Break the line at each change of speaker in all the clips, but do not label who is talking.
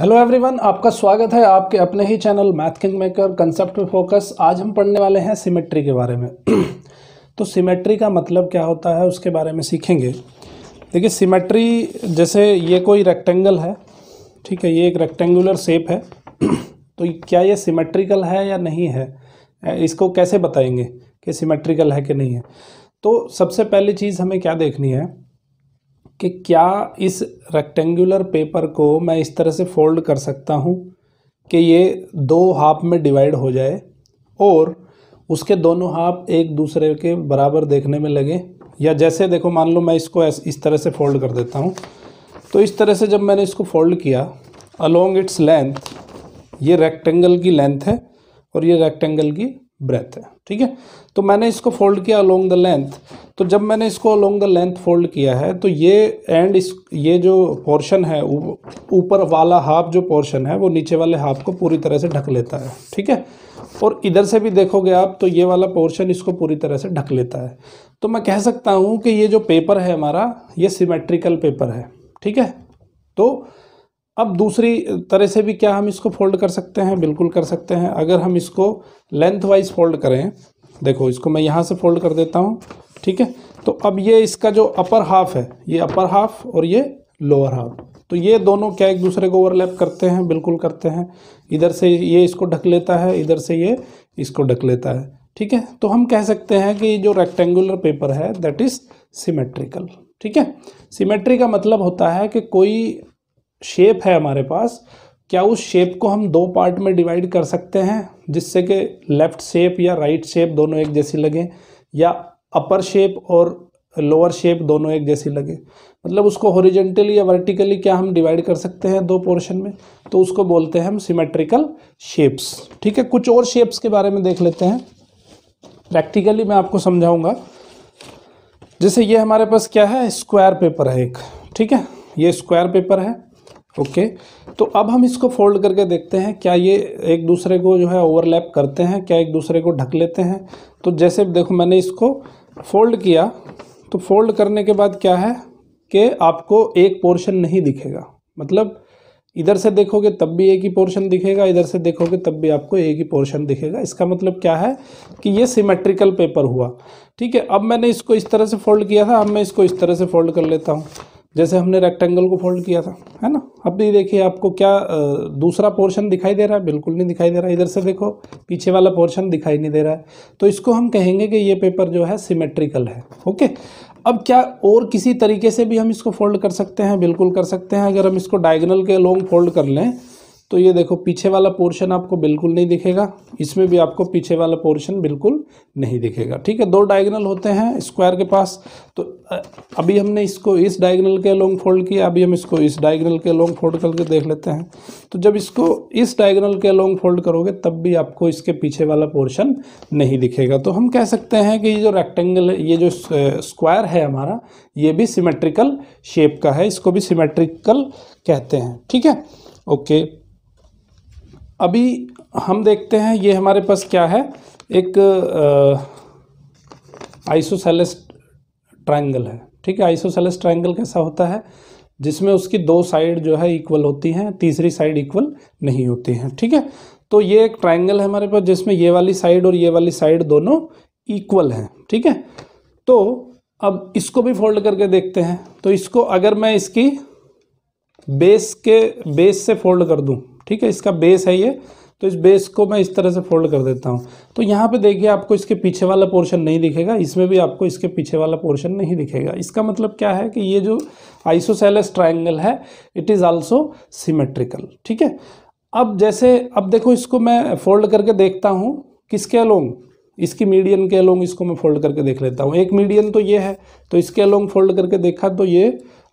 Hello everyone आपका स्वागत है आपके अपने ही channel math king maker concept focus आज हम पढ़ने वाले हैं सिमेट्री के बारे में तो सिमेट्री का मतलब क्या होता है उसके बारे में सीखेंगे देखिए सिमेट्री जैसे ये कोई रेक्टेंगल है ठीक है ये एक रेक्टेंगुलर शेप है तो क्या ये सिमेट्रिकल है या नहीं है इसको कैसे बताएंगे कि सिमेट्रिकल है कि नहीं है तो सबसे पहली चीज़ हमें क्या देखनी है कि क्या इस रेक्टेंगुलर पेपर को मैं इस तरह से फोल्ड कर सकता हूँ कि ये दो हाफ में डिवाइड हो जाए और उसके दोनों हाफ एक दूसरे के बराबर देखने में लगे या जैसे देखो मान लो मैं इसको इस तरह से फोल्ड कर देता हूँ तो इस तरह से जब मैंने इसको फोल्ड किया अलोंग इट्स लेंथ ये रेक्टेंगल की लेंथ है और ये रेक्टेंगल की ब्रेथ है ठीक है तो मैंने इसको फोल्ड किया अलोंग द लेंथ तो जब मैंने इसको अलोंग द लेंथ फोल्ड किया है तो ये एंड इस ये जो पोर्शन है ऊपर वाला हाफ जो पोर्शन है वो नीचे वाले हाफ को पूरी तरह से ढक लेता है ठीक है और इधर से भी देखोगे आप तो ये वाला पोर्शन इसको पूरी तरह से ढक लेता है तो मैं कह सकता हूँ कि ये जो पेपर है हमारा ये सीमेट्रिकल पेपर है ठीक है तो अब दूसरी तरह से भी क्या हम इसको फोल्ड कर सकते हैं बिल्कुल कर सकते हैं अगर हम इसको लेंथ वाइज फोल्ड करें देखो इसको मैं यहाँ से फोल्ड कर देता हूँ ठीक है तो अब ये इसका जो अपर हाफ है ये अपर हाफ और ये लोअर हाफ तो ये दोनों क्या एक दूसरे को ओवरलैप करते हैं बिल्कुल करते हैं इधर से ये इसको ढक लेता है इधर से ये इसको ढक लेता है ठीक है तो हम कह सकते हैं कि जो रेक्टेंगुलर पेपर है दैट इज़ सिमेट्रिकल ठीक है सिमेट्री का मतलब होता है कि कोई शेप है हमारे पास क्या उस शेप को हम दो पार्ट में डिवाइड कर सकते हैं जिससे कि लेफ़्ट शेप या राइट right शेप दोनों एक जैसी लगें या अपर शेप और लोअर शेप दोनों एक जैसी लगे मतलब उसको हॉरिजेंटली या वर्टिकली क्या हम डिवाइड कर सकते हैं दो पोर्शन में तो उसको बोलते हैं हम सिमेट्रिकल शेप्स ठीक है कुछ और शेप्स के बारे में देख लेते हैं प्रैक्टिकली मैं आपको समझाऊंगा जैसे ये हमारे पास क्या है स्क्वायर पेपर है एक ठीक है ये स्क्वायर पेपर है ओके तो अब हम इसको फोल्ड करके देखते हैं क्या ये एक दूसरे को जो है ओवरलैप करते हैं क्या एक दूसरे को ढक लेते हैं तो जैसे देखो मैंने इसको फोल्ड किया तो फोल्ड करने के बाद क्या है कि आपको एक पोर्शन नहीं दिखेगा मतलब इधर से देखोगे तब भी एक ही पोर्शन दिखेगा इधर से देखोगे तब भी आपको एक ही पोर्शन दिखेगा इसका मतलब क्या है कि ये सिमेट्रिकल पेपर हुआ ठीक है अब मैंने इसको इस तरह से फोल्ड किया था अब मैं इसको इस तरह से फोल्ड कर लेता हूँ जैसे हमने रेक्टेंगल को फोल्ड किया था है ना अब भी देखिए आपको क्या दूसरा पोर्शन दिखाई दे रहा है बिल्कुल नहीं दिखाई दे रहा इधर से देखो पीछे वाला पोर्शन दिखाई नहीं दे रहा है तो इसको हम कहेंगे कि ये पेपर जो है सिमेट्रिकल है ओके अब क्या और किसी तरीके से भी हम इसको फोल्ड कर सकते हैं बिल्कुल कर सकते हैं अगर हम इसको डायगनल के लॉन्ग फोल्ड कर लें तो ये देखो पीछे वाला पोर्शन आपको बिल्कुल नहीं दिखेगा इसमें भी आपको पीछे वाला पोर्शन बिल्कुल नहीं दिखेगा ठीक है दो डायगनल होते हैं स्क्वायर के पास तो अभी हमने इसको इस डायगनल के लॉन्ग फोल्ड किया अभी हम इसको इस डायगनल के लॉन्ग फोल्ड करके देख लेते हैं तो जब इसको इस डायगनल के लॉन्ग फोल्ड करोगे तब भी आपको इसके पीछे वाला पोर्शन नहीं दिखेगा तो हम कह सकते हैं कि ये जो रेक्टेंगल ये जो स्क्वायर है हमारा ये भी सिमेट्रिकल शेप का है इसको भी सिमेट्रिकल कहते हैं ठीक है ओके अभी हम देखते हैं ये हमारे पास क्या है एक आइसोसेलेस ट्रायंगल है ठीक है आइसोसेलेस ट्रायंगल कैसा होता है जिसमें उसकी दो साइड जो है इक्वल होती हैं तीसरी साइड इक्वल नहीं होती हैं ठीक है तो ये एक ट्रायंगल है हमारे पास जिसमें ये वाली साइड और ये वाली साइड दोनों इक्वल हैं ठीक है तो अब इसको भी फोल्ड करके देखते हैं तो इसको अगर मैं इसकी बेस के बेस से फोल्ड कर दूँ ठीक है इसका बेस है ये तो इस बेस को मैं इस तरह से फोल्ड कर देता हूँ तो यहाँ पे देखिए आपको इसके पीछे वाला पोर्शन नहीं दिखेगा इसमें भी आपको इसके पीछे वाला पोर्शन नहीं दिखेगा इसका मतलब क्या है कि ये जो आइसोसेलस ट्राइंगल है इट इज़ आल्सो सिमेट्रिकल ठीक है अब जैसे अब देखो इसको मैं फोल्ड करके देखता हूँ किसके अलोंग इसकी मीडियन के अलोंग इसको मैं फोल्ड करके देख लेता हूँ एक मीडियन तो ये है तो इसके अलोंग फोल्ड करके देखा तो ये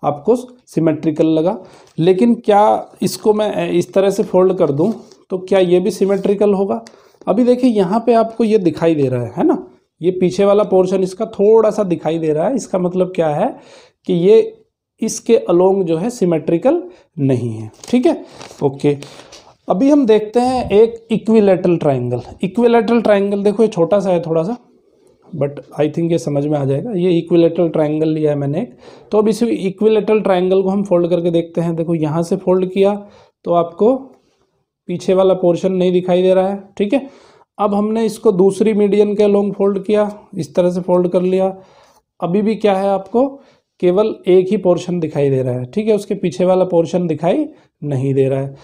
आपको सिमेट्रिकल लगा लेकिन क्या इसको मैं इस तरह से फोल्ड कर दूँ तो क्या ये भी सिमेट्रिकल होगा अभी देखिए यहाँ पे आपको ये दिखाई दे रहा है है ना ये पीछे वाला पोर्शन इसका थोड़ा सा दिखाई दे रहा है इसका मतलब क्या है कि ये इसके अलोंग जो है सिमेट्रिकल नहीं है ठीक है ओके अभी हम देखते हैं एक इक्विलेटरल ट्राइंगल इक्विलेटरल ट्राइंगल देखो ये छोटा सा है थोड़ा सा बट आई थिंक ये समझ में आ जाएगा ये इक्विलेटरल ट्रायंगल लिया है मैंने एक तो अब इसी इक्विलेटरल ट्रायंगल को हम फोल्ड करके देखते हैं देखो यहाँ से फोल्ड किया तो आपको पीछे वाला पोर्शन नहीं दिखाई दे रहा है ठीक है अब हमने इसको दूसरी मीडियन के लॉन्ग फोल्ड किया इस तरह से फोल्ड कर लिया अभी भी क्या है आपको केवल एक ही पोर्शन दिखाई दे रहा है ठीक है उसके पीछे वाला पोर्शन दिखाई नहीं दे रहा है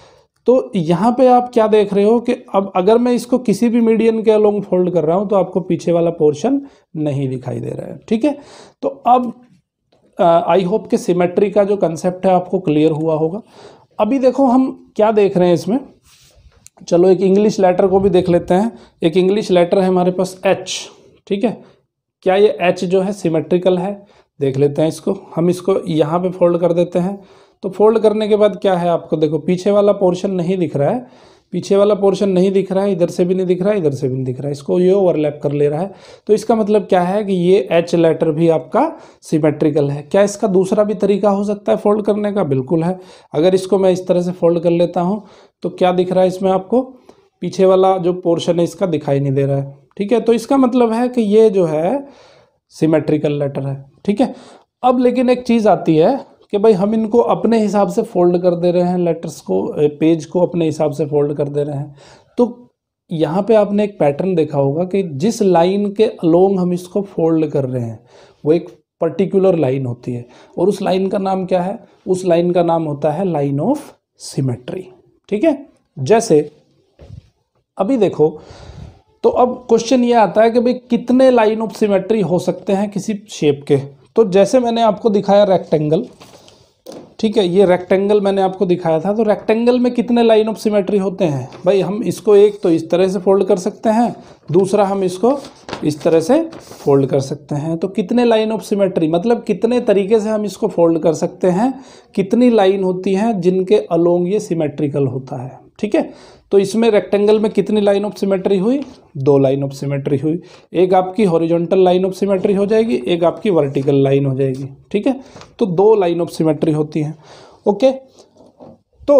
तो यहाँ पे आप क्या देख रहे हो कि अब अगर मैं इसको किसी भी मीडियन के अलोंग फोल्ड कर रहा हूँ तो आपको पीछे वाला पोर्शन नहीं दिखाई दे रहा है ठीक है तो अब आई होप के सिमेट्री का जो कंसेप्ट है आपको क्लियर हुआ होगा अभी देखो हम क्या देख रहे हैं इसमें चलो एक इंग्लिश लेटर को भी देख लेते हैं एक इंग्लिश लेटर है हमारे पास एच ठीक है क्या ये एच जो है सिमेट्रिकल है देख लेते हैं इसको हम इसको यहाँ पे फोल्ड कर देते हैं तो फोल्ड करने के बाद क्या है आपको देखो पीछे वाला पोर्शन नहीं दिख रहा है पीछे वाला पोर्शन नहीं दिख रहा है इधर से भी नहीं दिख रहा है इधर से भी नहीं दिख रहा है इसको ये ओवरलैप कर ले रहा है तो इसका मतलब क्या है कि ये एच लेटर भी आपका सिमेट्रिकल है क्या इसका दूसरा भी तरीका हो सकता है फोल्ड करने का बिल्कुल है अगर इसको मैं इस तरह से फोल्ड कर लेता हूँ तो क्या दिख रहा है इसमें आपको पीछे वाला जो पोर्शन है इसका दिखाई नहीं दे रहा है ठीक है तो इसका मतलब है कि ये जो है सिमेट्रिकल लेटर है ठीक है अब लेकिन एक चीज़ आती है कि भाई हम इनको अपने हिसाब से फोल्ड कर दे रहे हैं लेटर्स को पेज को अपने हिसाब से फोल्ड कर दे रहे हैं तो यहाँ पे आपने एक पैटर्न देखा होगा कि जिस लाइन के अलोंग हम इसको फोल्ड कर रहे हैं वो एक पर्टिकुलर लाइन होती है और उस लाइन का नाम क्या है उस लाइन का नाम होता है लाइन ऑफ सिमेट्री ठीक है जैसे अभी देखो तो अब क्वेश्चन ये आता है कि भाई कितने लाइन ऑफ सिमेट्री हो सकते हैं किसी शेप के तो जैसे मैंने आपको दिखाया रेक्टेंगल ठीक है ये रेक्टेंगल मैंने आपको दिखाया था तो रेक्टेंगल में कितने लाइन ऑफ सिमेट्री होते हैं भाई हम इसको एक तो इस तरह से फोल्ड कर सकते हैं दूसरा हम इसको इस तरह से फोल्ड कर सकते हैं तो कितने लाइन ऑफ सिमेट्री मतलब कितने तरीके से हम इसको फोल्ड कर सकते हैं कितनी लाइन होती हैं जिनके अलोंग ये सिमेट्रिकल होता है ठीक है तो इसमें रेक्टेंगल में कितनी लाइन ऑफ सिमेट्री हुई दो लाइन ऑफ सिमेट्री हुई एक आपकी हॉरिजॉन्टल लाइन ऑफ सिमेट्री हो जाएगी एक आपकी वर्टिकल लाइन हो जाएगी ठीक है तो दो लाइन ऑफ सिमेट्री होती हैं ओके तो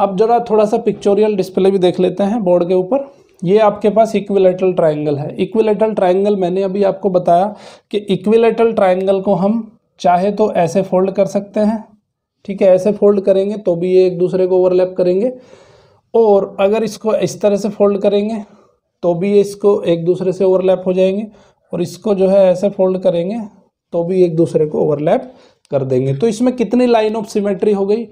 अब जरा थोड़ा सा पिक्चोरियल डिस्प्ले भी देख लेते हैं बोर्ड के ऊपर ये आपके पास इक्विलेटरल ट्राइंगल है इक्विलेटरल ट्राइंगल मैंने अभी आपको बताया कि इक्विलेटरल ट्राइंगल को हम चाहे तो ऐसे फोल्ड कर सकते हैं ठीक है ऐसे फोल्ड करेंगे तो भी ये एक दूसरे को ओवरलैप करेंगे और अगर इसको इस तरह से फोल्ड करेंगे तो भी इसको एक दूसरे से ओवरलैप हो जाएंगे और इसको जो है ऐसे फोल्ड करेंगे तो भी एक दूसरे को ओवरलैप कर देंगे तो इसमें कितनी लाइन ऑफ सिमेट्री हो गई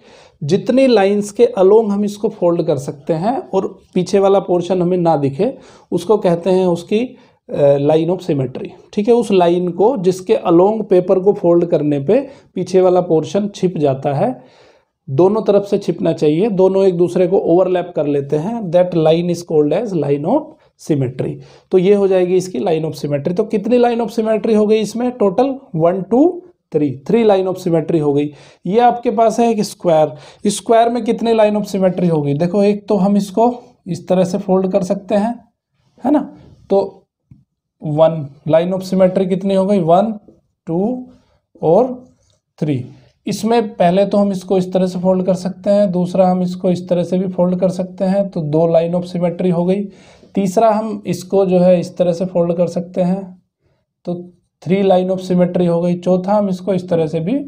जितनी लाइंस के अलोंग हम इसको फोल्ड कर सकते हैं और पीछे वाला पोर्शन हमें ना दिखे उसको कहते हैं उसकी लाइन ऑफ सिमेट्री ठीक है उस लाइन को जिसके अलोंग पेपर को फोल्ड करने पे पीछे वाला पोर्शन छिप जाता है दोनों तरफ से छिपना चाहिए दोनों एक दूसरे को ओवरलैप कर लेते हैं that line is called as line of symmetry तो ये हो जाएगी इसकी लाइन ऑफ सिमेट्री तो कितनी लाइन ऑफ सिमेट्री हो गई इसमें total one two three three line of symmetry हो गई ये आपके पास है एक स्क्वायर स्क्वायर में कितनी लाइन ऑफ सिमेट्री होगी देखो एक तो हम इसको इस तरह से फोल्ड कर सकते हैं है ना तो वन लाइन ऑफ सिमेट्री कितनी हो गई वन टू और थ्री इसमें पहले तो हम इसको इस तरह से फोल्ड कर सकते हैं दूसरा हम इसको इस तरह से भी फोल्ड कर सकते हैं तो दो लाइन ऑफ सिमेट्री हो गई तीसरा हम इसको जो है इस तरह से फोल्ड कर सकते हैं तो थ्री लाइन ऑफ सिमेट्री हो गई चौथा हम इसको इस तरह से भी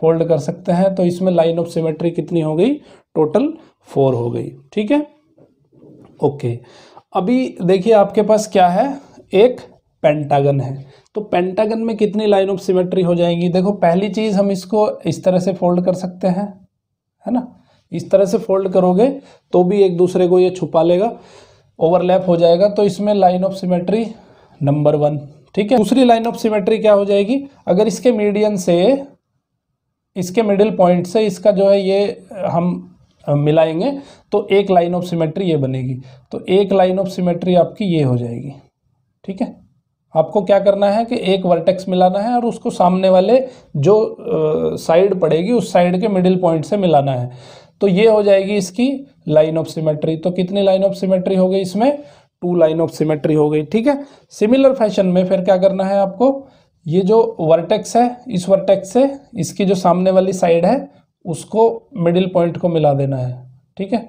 फोल्ड कर सकते हैं तो इसमें लाइन ऑफ सिमेट्री कितनी हो गई टोटल फोर हो गई ठीक है ओके अभी देखिए आपके पास क्या है एक पेंटागन है तो पेंटागन में कितनी लाइन ऑफ सिमेट्री हो जाएगी देखो पहली चीज़ हम इसको इस तरह से फोल्ड कर सकते हैं है ना इस तरह से फोल्ड करोगे तो भी एक दूसरे को ये छुपा लेगा ओवरलैप हो जाएगा तो इसमें line of symmetry number one ठीक है दूसरी लाइन ऑफ सिमेट्री क्या हो जाएगी अगर इसके मीडियन से इसके मिडिल पॉइंट से इसका जो है ये हम मिलाएंगे तो एक लाइन ऑफ सिमेट्री ये बनेगी तो एक लाइन ऑफ सिमेट्री आपकी ये हो जाएगी ठीक है आपको क्या करना है कि एक वर्टेक्स मिलाना है और उसको सामने वाले जो साइड पड़ेगी उस साइड के मिडिल पॉइंट से मिलाना है तो ये हो जाएगी इसकी लाइन ऑफ सिमेट्री तो कितनी लाइन ऑफ सिमेट्री हो गई इसमें टू लाइन ऑफ सिमेट्री हो गई ठीक है सिमिलर फैशन में फिर क्या करना है आपको ये जो वर्टेक्स है इस वर्टेक्स से इसकी जो सामने वाली साइड है उसको मिडिल पॉइंट को मिला देना है ठीक है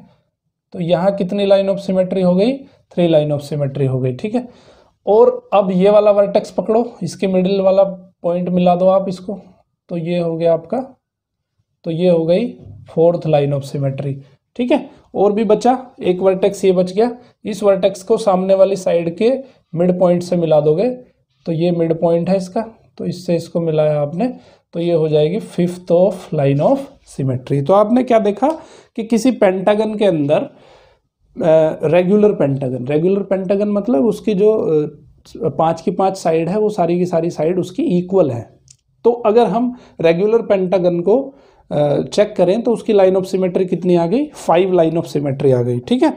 तो यहाँ कितनी लाइन ऑफ सिमेट्री हो गई थ्री लाइन ऑफ सिमेट्री हो गई ठीक है और अब ये वाला वर्टेक्स पकड़ो इसके मिडिल वाला पॉइंट मिला दो आप इसको तो ये हो गया आपका तो ये हो गई फोर्थ लाइन ऑफ सिमेट्री ठीक है और भी बचा एक वर्टेक्स ये बच गया इस वर्टेक्स को सामने वाली साइड के मिड पॉइंट से मिला दोगे तो ये मिड पॉइंट है इसका तो इससे इसको मिलाया आपने तो ये हो जाएगी fifth of line of symmetry तो आपने क्या देखा कि किसी पेंटागन के अंदर रेगुलर पेंटागन रेगुलर पेंटागन मतलब उसकी जो पाँच की पाँच साइड है वो सारी की सारी साइड उसकी इक्वल है तो अगर हम रेगुलर पेंटागन को चेक करें तो उसकी लाइन ऑफ सिमेट्री कितनी आ गई फाइव लाइन ऑफ सिमेट्री आ गई ठीक है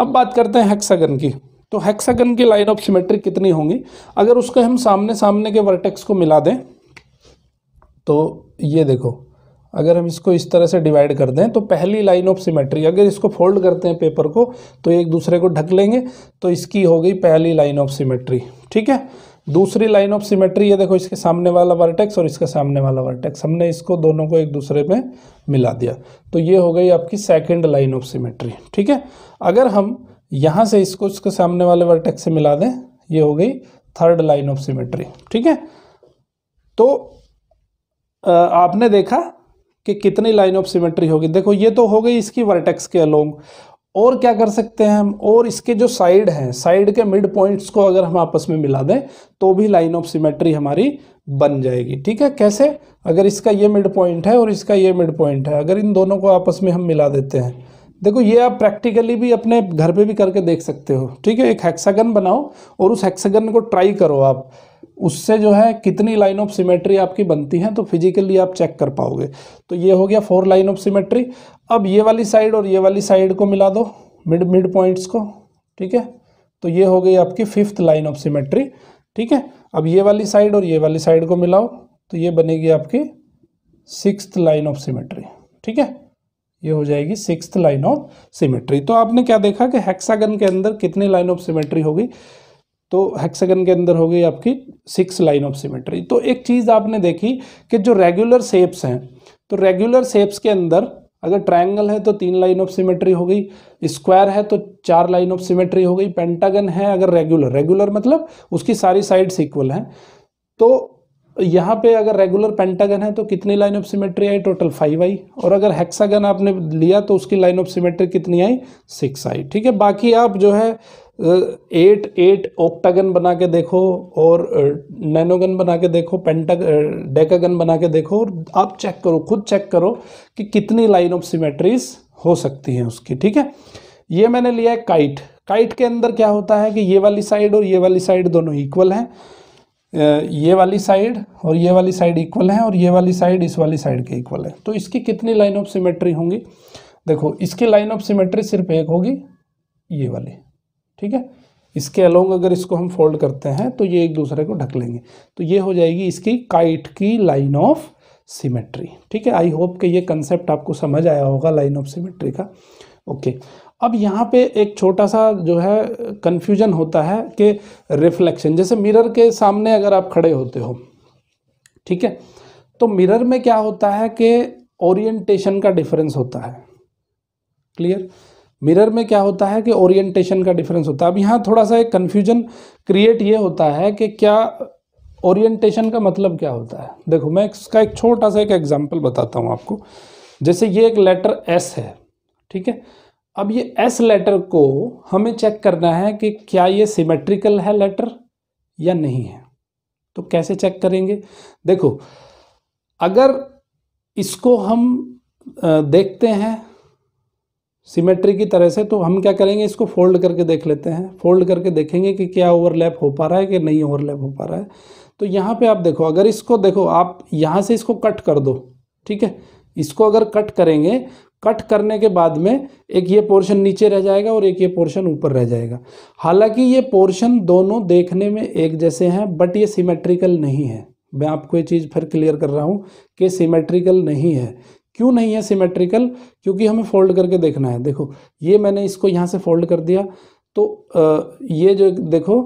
अब बात करते हैं हेक्सागन की तो हेक्सागन की लाइन ऑफ सिमेट्री कितनी होंगी अगर उसको हम सामने सामने के वर्टेक्स को मिला दें तो ये देखो अगर हम इसको इस तरह से डिवाइड कर दें तो पहली लाइन ऑफ सिमेट्री अगर इसको फोल्ड करते हैं पेपर को तो एक दूसरे को ढक लेंगे तो इसकी हो गई पहली लाइन ऑफ सिमेट्री ठीक है दूसरी लाइन ऑफ सिमेट्री ये देखो इसके सामने वाला वर्टेक्स और इसके सामने वाला वर्टेक्स हमने इसको दोनों को एक दूसरे में मिला दिया तो ये हो गई आपकी सेकेंड लाइन ऑफ सिमेट्री ठीक है अगर हम यहाँ से इसको इसके सामने वाले वर्टेक्स से मिला दें ये हो गई थर्ड लाइन ऑफ सिमेट्री ठीक है तो आपने देखा कि कितनी लाइन ऑफ सिमेट्री होगी देखो ये तो हो गई इसकी वर्टेक्स के अलोंग और क्या कर सकते हैं हम और इसके जो साइड हैं साइड के मिड पॉइंट्स को अगर हम आपस में मिला दें तो भी लाइन ऑफ सिमेट्री हमारी बन जाएगी ठीक है कैसे अगर इसका ये मिड पॉइंट है और इसका ये मिड पॉइंट है अगर इन दोनों को आपस में हम मिला देते हैं देखो ये आप प्रैक्टिकली भी अपने घर पे भी करके देख सकते हो ठीक है एक हेक्सागन बनाओ और उस हेक्सागन को ट्राई करो आप उससे जो है कितनी लाइन ऑफ सिमेट्री आपकी बनती है तो फिजिकली आप चेक कर पाओगे तो ये हो गया फोर लाइन ऑफ सिमेट्री अब ये वाली साइड और ये वाली साइड को मिला दो मिड मिड पॉइंट्स को ठीक है तो ये हो गई आपकी फिफ्थ लाइन ऑफ सिमेट्री ठीक है अब ये वाली साइड और ये वाली साइड को मिलाओ तो ये बनेगी आपकी सिक्स लाइन ऑफ सिमेट्री ठीक है ये हो जाएगी सिक्स लाइन ऑफ सिमेट्री तो आपने क्या देखा कि हेक्सागन के अंदर कितनी लाइन ऑफ सिमेट्री होगी तो हेक्सागन के अंदर हो गई आपकी सिक्स लाइन ऑफ सिमेट्री तो एक चीज़ आपने देखी कि जो रेगुलर शेप्स हैं तो रेगुलर शेप्स के अंदर अगर ट्रायंगल है तो तीन लाइन ऑफ सिमेट्री हो गई स्क्वायर है तो चार लाइन ऑफ सिमेट्री हो गई पेंटागन है अगर रेगुलर रेगुलर मतलब उसकी सारी साइड्स इक्वल हैं तो यहाँ पे अगर रेगुलर पेंटागन है तो कितनी लाइन ऑफ सिमेट्री आई टोटल फाइव आई और अगर हेक्सागन आपने लिया तो उसकी लाइन ऑफ सिमेट्री कितनी आई सिक्स आई ठीक है बाकी आप जो है एट एट ओक्टागन बना के देखो और नैनोगन बना के देखो पेंटाग डेकागन बना के देखो और आप चेक करो खुद चेक करो कि कितनी लाइन ऑफ सिमेट्रीज हो सकती हैं उसकी ठीक है ये मैंने लिया है काइट काइट के अंदर क्या होता है कि ये वाली साइड और ये वाली साइड दोनों इक्वल हैं ये वाली साइड और ये वाली साइड इक्वल है और ये वाली साइड इस वाली साइड के इक्वल है तो इसकी कितनी लाइन ऑफ सिमेट्री होंगी देखो इसकी लाइन ऑफ सिमेट्री सिर्फ एक होगी ये वाली ठीक है इसके अलोंग अगर इसको हम फोल्ड करते हैं तो ये एक दूसरे को ढक लेंगे तो ये हो जाएगी इसकी काइट की लाइन ऑफ सिमेट्री ठीक है आई होप कि ये कंसेप्ट आपको समझ आया होगा लाइन ऑफ सिमेट्री का ओके अब यहाँ पे एक छोटा सा जो है कन्फ्यूजन होता है कि रिफ्लेक्शन जैसे मिरर के सामने अगर आप खड़े होते हो ठीक है तो मिरर में क्या होता है कि ओरिएंटेशन का डिफरेंस होता है क्लियर मिरर में क्या होता है कि ओरिएंटेशन का डिफरेंस होता है अब यहाँ थोड़ा सा एक कन्फ्यूजन क्रिएट ये होता है कि क्या ओरिएंटेशन का मतलब क्या होता है देखो मैं इसका एक छोटा सा एक एग्जाम्पल बताता हूँ आपको जैसे ये एक लेटर एस है ठीक है अब ये एस लेटर को हमें चेक करना है कि क्या ये सिमेट्रिकल है लेटर या नहीं है तो कैसे चेक करेंगे देखो अगर इसको हम देखते हैं सिमेट्री की तरह से तो हम क्या करेंगे इसको फोल्ड करके देख लेते हैं फोल्ड करके देखेंगे कि क्या ओवरलैप हो पा रहा है कि नहीं ओवरलैप हो पा रहा है तो यहाँ पे आप देखो अगर इसको देखो आप यहाँ से इसको कट कर दो ठीक है इसको अगर कट करेंगे कट करने के बाद में एक ये पोर्शन नीचे रह जाएगा और एक ये पोर्शन ऊपर रह जाएगा हालांकि ये पोर्शन दोनों देखने में एक जैसे हैं बट ये सिमेट्रिकल नहीं है मैं आपको ये चीज़ फिर क्लियर कर रहा हूँ कि सिमेट्रिकल नहीं है क्यों नहीं है सिमेट्रिकल क्योंकि हमें फोल्ड करके देखना है देखो ये मैंने इसको यहाँ से फोल्ड कर दिया तो आ, ये जो देखो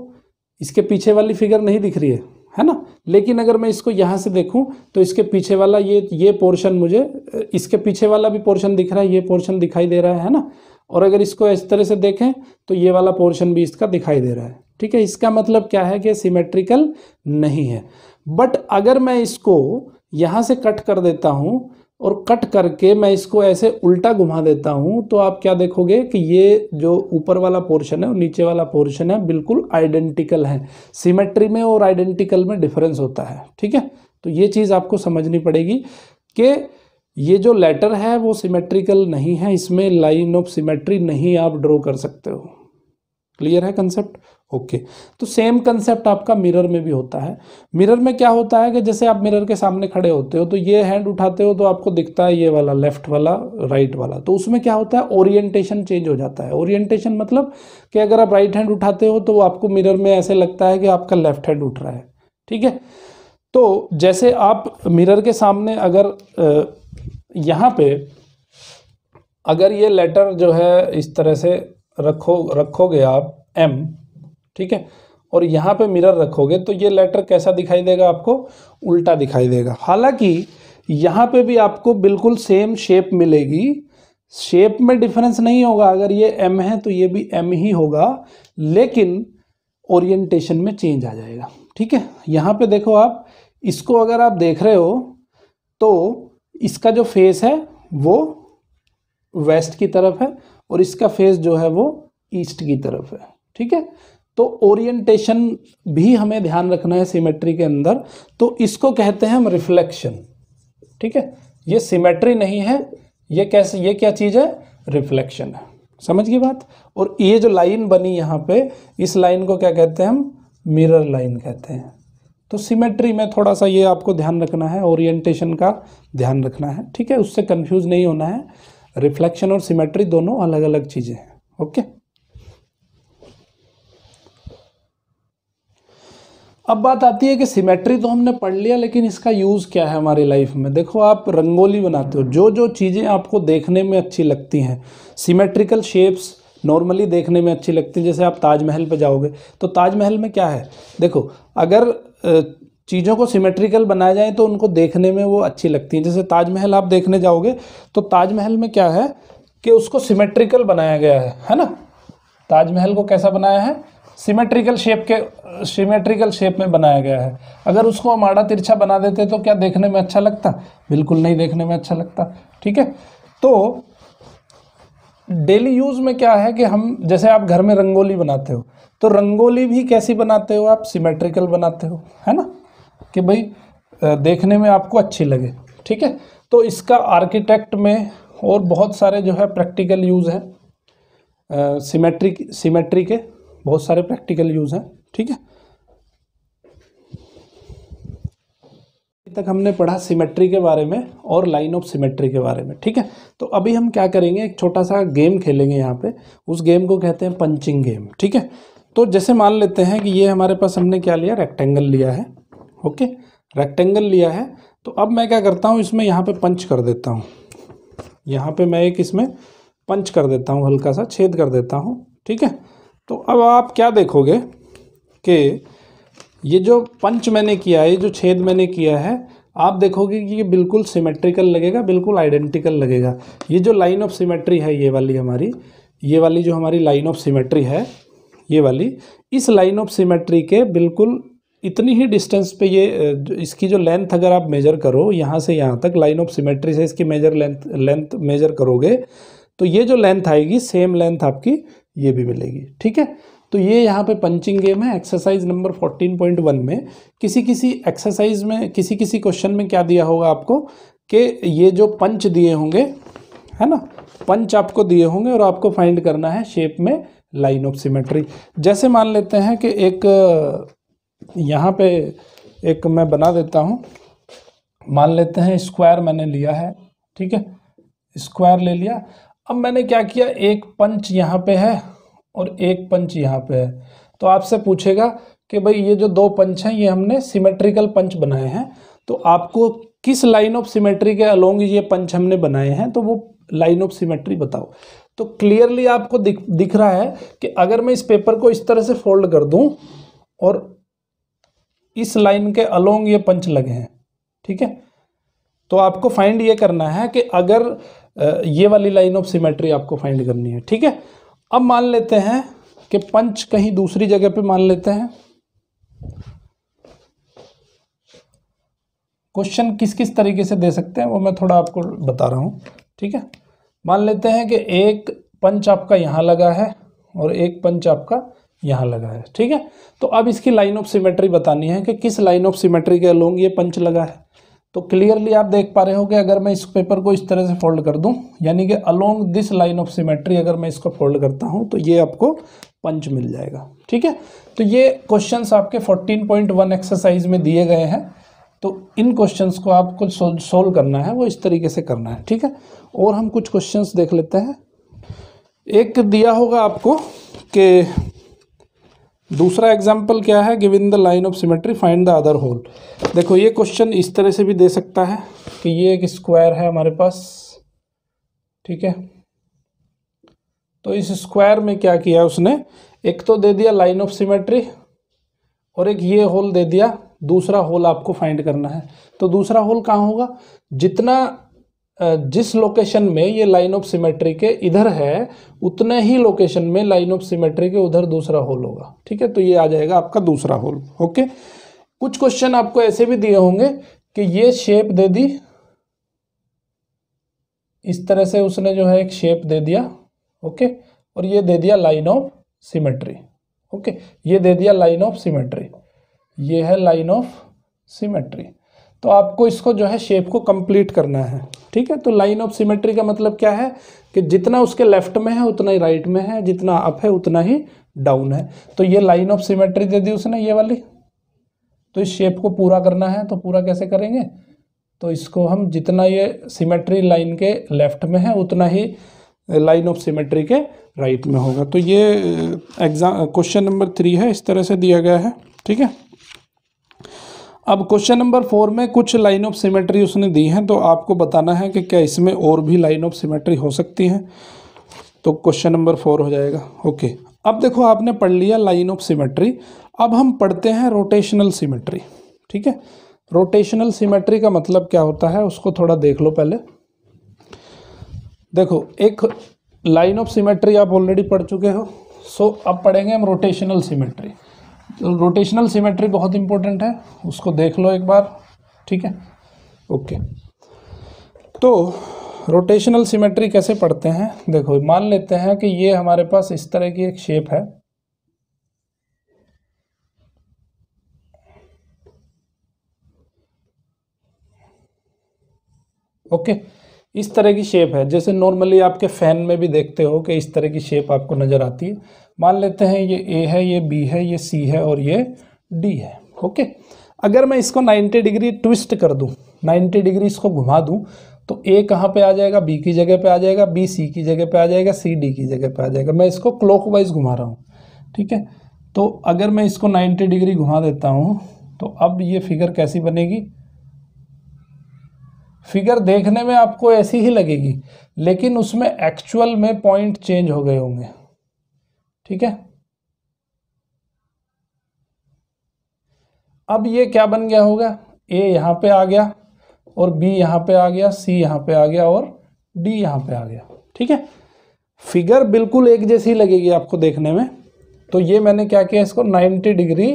इसके पीछे वाली फिगर नहीं दिख रही है है ना लेकिन अगर मैं इसको यहाँ से देखूँ तो इसके पीछे वाला ये ये पोर्शन मुझे इसके पीछे वाला भी पोर्शन दिख रहा है ये पोर्शन दिखाई दे रहा है है ना और अगर इसको इस तरह से देखें तो ये वाला पोर्शन भी इसका दिखाई दे रहा है ठीक है इसका मतलब क्या है कि सिमेट्रिकल नहीं है बट अगर मैं इसको यहाँ से कट कर देता हूँ और कट करके मैं इसको ऐसे उल्टा घुमा देता हूँ तो आप क्या देखोगे कि ये जो ऊपर वाला पोर्शन है और नीचे वाला पोर्शन है बिल्कुल आइडेंटिकल है सिमेट्री में और आइडेंटिकल में डिफरेंस होता है ठीक है तो ये चीज़ आपको समझनी पड़ेगी कि ये जो लेटर है वो सिमेट्रिकल नहीं है इसमें लाइन ऑफ सिमेट्री नहीं आप ड्रॉ कर सकते हो क्लियर है कंसेप्ट ओके okay. तो सेम कंसेप्ट आपका मिरर में भी होता है मिरर में क्या होता है कि जैसे आप मिरर के सामने खड़े होते हो तो ये हैंड उठाते हो तो आपको दिखता है ये वाला लेफ्ट वाला राइट वाला तो उसमें क्या होता है ओरिएंटेशन चेंज हो जाता है ओरिएंटेशन मतलब कि अगर आप राइट हैंड उठाते हो तो आपको मिरर में ऐसे लगता है कि आपका लेफ्ट हैंड उठ रहा है ठीक है तो जैसे आप मिरर के सामने अगर यहाँ पे अगर ये लेटर जो है इस तरह से रखो रखोगे आप एम ठीक है और यहाँ पे मिरर रखोगे तो ये लेटर कैसा दिखाई देगा आपको उल्टा दिखाई देगा हालांकि यहाँ पे भी आपको बिल्कुल सेम शेप मिलेगी शेप में डिफरेंस नहीं होगा अगर ये एम है तो ये भी एम ही होगा लेकिन ओरिएंटेशन में चेंज आ जाएगा ठीक है यहाँ पे देखो आप इसको अगर आप देख रहे हो तो इसका जो फेस है वो वेस्ट की तरफ है और इसका फेस जो है वो ईस्ट की तरफ है ठीक है तो ओरिएंटेशन भी हमें ध्यान रखना है सिमेट्री के अंदर तो इसको कहते हैं हम रिफ्लेक्शन ठीक है ये सिमेट्री नहीं है ये कैसे ये क्या चीज़ है रिफ्लेक्शन है समझ गई बात और ये जो लाइन बनी यहाँ पे इस लाइन को क्या कहते हैं हम मिरर लाइन कहते हैं तो सिमेट्री में थोड़ा सा ये आपको ध्यान रखना है ओरिएंटेशन का ध्यान रखना है ठीक है उससे कंफ्यूज नहीं होना है रिफ्लेक्शन और सिमेट्री दोनों अलग अलग चीज़ें हैं ओके अब बात आती है कि सिमेट्री तो हमने पढ़ लिया लेकिन इसका यूज़ क्या है हमारी लाइफ में देखो आप रंगोली बनाते हो जो जो चीज़ें आपको देखने में अच्छी लगती हैं सिमेट्रिकल शेप्स नॉर्मली देखने में अच्छी लगती हैं जैसे आप ताजमहल पे जाओगे तो ताजमहल में क्या है देखो अगर चीज़ों को सिमेट्रिकल बनाया जाए तो उनको देखने में वो अच्छी लगती हैं जैसे ताजमहल आप देखने जाओगे तो ताजमहल में क्या है कि उसको सिमेट्रिकल बनाया गया है है ना ताजमहल को कैसा बनाया है सिमेट्रिकल शेप के सिमेट्रिकल शेप में बनाया गया है अगर उसको हम आड़ा तिरछा बना देते तो क्या देखने में अच्छा लगता बिल्कुल नहीं देखने में अच्छा लगता ठीक है तो डेली यूज़ में क्या है कि हम जैसे आप घर में रंगोली बनाते हो तो रंगोली भी कैसी बनाते हो आप सिमेट्रिकल बनाते हो है ना कि भाई देखने में आपको अच्छी लगे ठीक है तो इसका आर्किटेक्ट में और बहुत सारे जो है प्रैक्टिकल यूज़ है सिमेट्रिक सिमेट्री के बहुत सारे प्रैक्टिकल यूज़ हैं ठीक है अभी तक हमने पढ़ा सिमेट्री के बारे में और लाइन ऑफ सिमेट्री के बारे में ठीक है तो अभी हम क्या करेंगे एक छोटा सा गेम खेलेंगे यहाँ पे उस गेम को कहते हैं पंचिंग गेम ठीक है तो जैसे मान लेते हैं कि ये हमारे पास हमने क्या लिया रेक्टेंगल लिया है ओके रेक्टेंगल लिया है तो अब मैं क्या करता हूँ इसमें यहाँ पे पंच कर देता हूँ यहाँ पे मैं एक इसमें पंच कर देता हूँ हल्का सा छेद कर देता हूँ ठीक है तो अब आप क्या देखोगे कि ये जो पंच मैंने किया है ये जो छेद मैंने किया है आप देखोगे कि ये बिल्कुल सिमेट्रिकल लगेगा बिल्कुल आइडेंटिकल लगेगा ये जो लाइन ऑफ सिमेट्री है ये वाली हमारी ये वाली जो हमारी लाइन ऑफ सिमेट्री है ये वाली इस लाइन ऑफ सिमेट्री के बिल्कुल इतनी ही डिस्टेंस पे ये इसकी जो लेंथ अगर आप मेजर करो यहाँ से यहाँ तक लाइन ऑफ सिमेट्री से इसकी मेजर लेंथ लेंथ मेजर करोगे तो ये जो लेंथ आएगी सेम लेंथ आपकी ये भी मिलेगी ठीक है तो ये यहाँ पे पंचिंग गेम है एक्सरसाइज नंबर 14.1 में किसी किसी एक्सरसाइज में किसी किसी क्वेश्चन में क्या दिया होगा आपको कि ये जो पंच दिए होंगे है ना पंच आपको दिए होंगे और आपको फाइंड करना है शेप में लाइन ऑफ सिमेट्री जैसे मान लेते हैं कि एक यहाँ पे एक मैं बना देता हूँ मान लेते हैं स्क्वायर मैंने लिया है ठीक है स्क्वायर ले लिया अब मैंने क्या किया एक पंच यहाँ पे है और एक पंच यहाँ पे है तो आपसे पूछेगा कि भाई ये जो दो पंच हैं ये हमने सिमेट्रिकल पंच बनाए हैं तो आपको किस लाइन ऑफ सिमेट्री के अलोंग ये पंच हमने बनाए हैं तो वो लाइन ऑफ सिमेट्री बताओ तो क्लियरली आपको दिख दिख रहा है कि अगर मैं इस पेपर को इस तरह से फोल्ड कर दूँ और इस लाइन के अलोंग ये पंच लगे हैं ठीक है तो आपको फाइंड ये करना है कि अगर ये वाली लाइन ऑफ सिमेट्री आपको फाइंड करनी है ठीक है अब मान लेते हैं कि पंच कहीं दूसरी जगह पे मान लेते हैं क्वेश्चन किस किस तरीके से दे सकते हैं वो मैं थोड़ा आपको बता रहा हूँ ठीक है मान लेते हैं कि एक पंच आपका यहाँ लगा है और एक पंच आपका यहाँ लगा है ठीक है तो अब इसकी लाइन ऑफ सिमेट्री बतानी है कि किस लाइन ऑफ सिमेट्री के अलोंग ये पंच लगा है तो क्लियरली आप देख पा रहे हो कि अगर मैं इस पेपर को इस तरह से फोल्ड कर दूं यानी कि along this line of symmetry अगर मैं इसको फोल्ड करता हूं तो ये आपको पंच मिल जाएगा ठीक है तो ये क्वेश्चंस आपके 14.1 एक्सरसाइज में दिए गए हैं तो इन क्वेश्चंस को आपको सोल्व करना है वो इस तरीके से करना है ठीक है और हम कुछ क्वेश्चन देख लेते हैं एक दिया होगा आपको कि दूसरा एग्जाम्पल क्या है in the line of symmetry find the other hole देखो ये क्वेश्चन इस तरह से भी दे सकता है कि ये एक स्क्वायर है हमारे पास ठीक है तो इस स्क्वायर में क्या किया उसने एक तो दे दिया लाइन ऑफ सिमेट्री और एक ये होल दे दिया दूसरा होल आपको फाइंड करना है तो दूसरा होल कहाँ होगा जितना जिस लोकेशन में ये लाइन ऑफ सिमेट्री के इधर है उतने ही लोकेशन में लाइन ऑफ सिमेट्री के उधर दूसरा होल होगा ठीक है तो ये आ जाएगा आपका दूसरा होल ओके कुछ क्वेश्चन आपको ऐसे भी दिए होंगे कि ये शेप दे दी इस तरह से उसने जो है एक शेप दे दिया ओके और ये दे दिया लाइन ऑफ सिमेट्री ओके ये दे दिया लाइन ऑफ सिमेट्री ये है लाइन ऑफ सिमेट्री तो आपको इसको जो है शेप को कंप्लीट करना है ठीक है तो लाइन ऑफ सिमेट्री का मतलब क्या है कि जितना उसके लेफ्ट में है उतना ही राइट में है जितना अप है उतना ही डाउन है तो ये लाइन ऑफ सिमेट्री दे दी उसने ये वाली तो इस शेप को पूरा करना है तो पूरा कैसे करेंगे तो इसको हम जितना ये सिमेट्री लाइन के लेफ्ट में है उतना ही लाइन ऑफ सिमेट्री के राइट में होगा तो ये एग्जाम क्वेश्चन नंबर थ्री है इस तरह से दिया गया है ठीक है अब क्वेश्चन नंबर फोर में कुछ लाइन ऑफ सिमेट्री उसने दी हैं तो आपको बताना है कि क्या इसमें और भी लाइन ऑफ सिमेट्री हो सकती हैं तो क्वेश्चन नंबर फोर हो जाएगा ओके अब देखो आपने पढ़ लिया लाइन ऑफ सिमेट्री अब हम पढ़ते हैं रोटेशनल सिमेट्री ठीक है रोटेशनल सिमेट्री का मतलब क्या होता है उसको थोड़ा देख लो पहले देखो एक लाइन ऑफ सिमेट्री आप ऑलरेडी पढ़ चुके हो सो अब पढ़ेंगे हम रोटेशनल सिमेट्री तो रोटेशनल सिमेट्री बहुत इंपॉर्टेंट है उसको देख लो एक बार ठीक है ओके तो रोटेशनल सिमेट्री कैसे पढ़ते हैं देखो मान लेते हैं कि ये हमारे पास इस तरह की एक शेप है ओके okay. इस तरह की शेप है जैसे नॉर्मली आपके फ़ैन में भी देखते हो कि इस तरह की शेप आपको नज़र आती है मान लेते हैं ये ए है ये बी है ये सी है और ये डी है ओके अगर मैं इसको 90 डिग्री ट्विस्ट कर दूं 90 डिग्री इसको घुमा दूं तो ए कहाँ पे आ जाएगा बी की जगह पे आ जाएगा बी सी की जगह पे आ जाएगा सी डी की जगह पे आ जाएगा मैं इसको वाइज घुमा रहा हूँ ठीक है तो अगर मैं इसको 90 डिग्री घुमा देता हूँ तो अब ये फिगर कैसी बनेगी फिगर देखने में आपको ऐसी ही लगेगी लेकिन उसमें एक्चुअल में पॉइंट चेंज हो गए होंगे ठीक है अब ये क्या बन गया होगा ए यहाँ पे आ गया और बी यहाँ पे आ गया सी यहाँ पे आ गया और डी यहाँ पे आ गया ठीक है फिगर बिल्कुल एक जैसी लगेगी आपको देखने में तो ये मैंने क्या किया इसको 90 डिग्री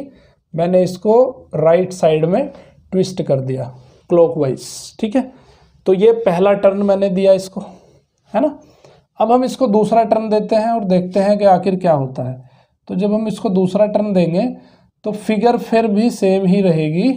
मैंने इसको राइट साइड में ट्विस्ट कर दिया क्लॉकवाइज ठीक है तो ये पहला टर्न मैंने दिया इसको है ना अब हम इसको दूसरा टर्न देते हैं और देखते हैं कि आखिर क्या होता है तो जब हम इसको दूसरा टर्न देंगे तो फिगर फिर भी सेम ही रहेगी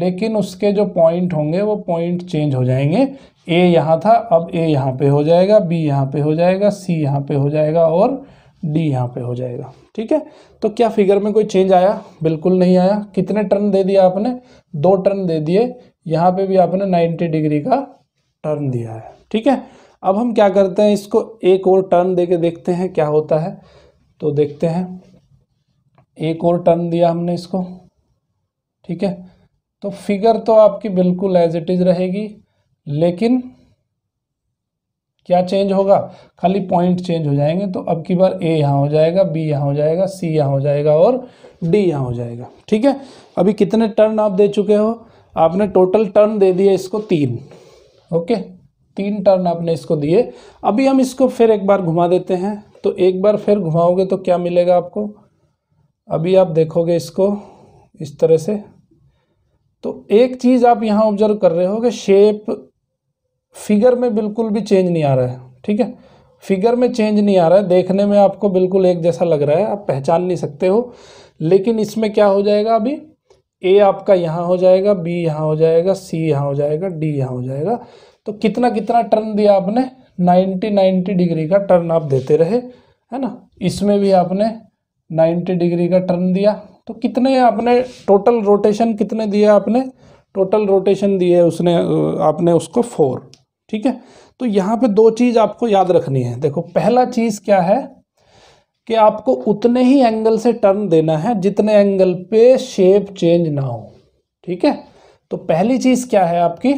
लेकिन उसके जो पॉइंट होंगे वो पॉइंट चेंज हो जाएंगे ए यहाँ था अब ए यहाँ पे हो जाएगा बी यहाँ पे हो जाएगा सी यहाँ पे हो जाएगा और डी यहाँ पे हो जाएगा ठीक है तो क्या फिगर में कोई चेंज आया बिल्कुल नहीं आया कितने टर्न दे दिया आपने दो टर्न दे दिए यहाँ पे भी आपने 90 डिग्री का टर्न दिया है ठीक है अब हम क्या करते हैं इसको एक और टर्न दे के देखते हैं क्या होता है तो देखते हैं एक और टर्न दिया हमने इसको ठीक है तो फिगर तो आपकी बिल्कुल एज इट इज़ रहेगी लेकिन क्या चेंज होगा खाली पॉइंट चेंज हो जाएंगे तो अब की बार ए यहाँ हो जाएगा बी यहाँ हो जाएगा सी यहाँ हो जाएगा और डी यहाँ हो जाएगा ठीक है अभी कितने टर्न आप दे चुके हो आपने टोटल टर्न दे दिए इसको तीन ओके तीन टर्न आपने इसको दिए अभी हम इसको फिर एक बार घुमा देते हैं तो एक बार फिर घुमाओगे तो क्या मिलेगा आपको अभी आप देखोगे इसको इस तरह से तो एक चीज़ आप यहाँ ऑब्जर्व कर रहे हो कि शेप फिगर में बिल्कुल भी चेंज नहीं आ रहा है ठीक है फिगर में चेंज नहीं आ रहा है देखने में आपको बिल्कुल एक जैसा लग रहा है आप पहचान नहीं सकते हो लेकिन इसमें क्या हो जाएगा अभी ए आपका यहाँ हो जाएगा बी यहाँ हो जाएगा सी यहाँ हो जाएगा डी यहाँ हो जाएगा तो कितना कितना टर्न दिया आपने 90 90 डिग्री का टर्न आप देते रहे है ना इसमें भी आपने 90 डिग्री का टर्न दिया तो कितने आपने टोटल रोटेशन कितने दिया आपने टोटल रोटेशन दिए उसने आपने उसको फोर ठीक है तो यहाँ पे दो चीज़ आपको याद रखनी है देखो पहला चीज़ क्या है कि आपको उतने ही एंगल से टर्न देना है जितने एंगल पे शेप चेंज ना हो ठीक है तो पहली चीज़ क्या है आपकी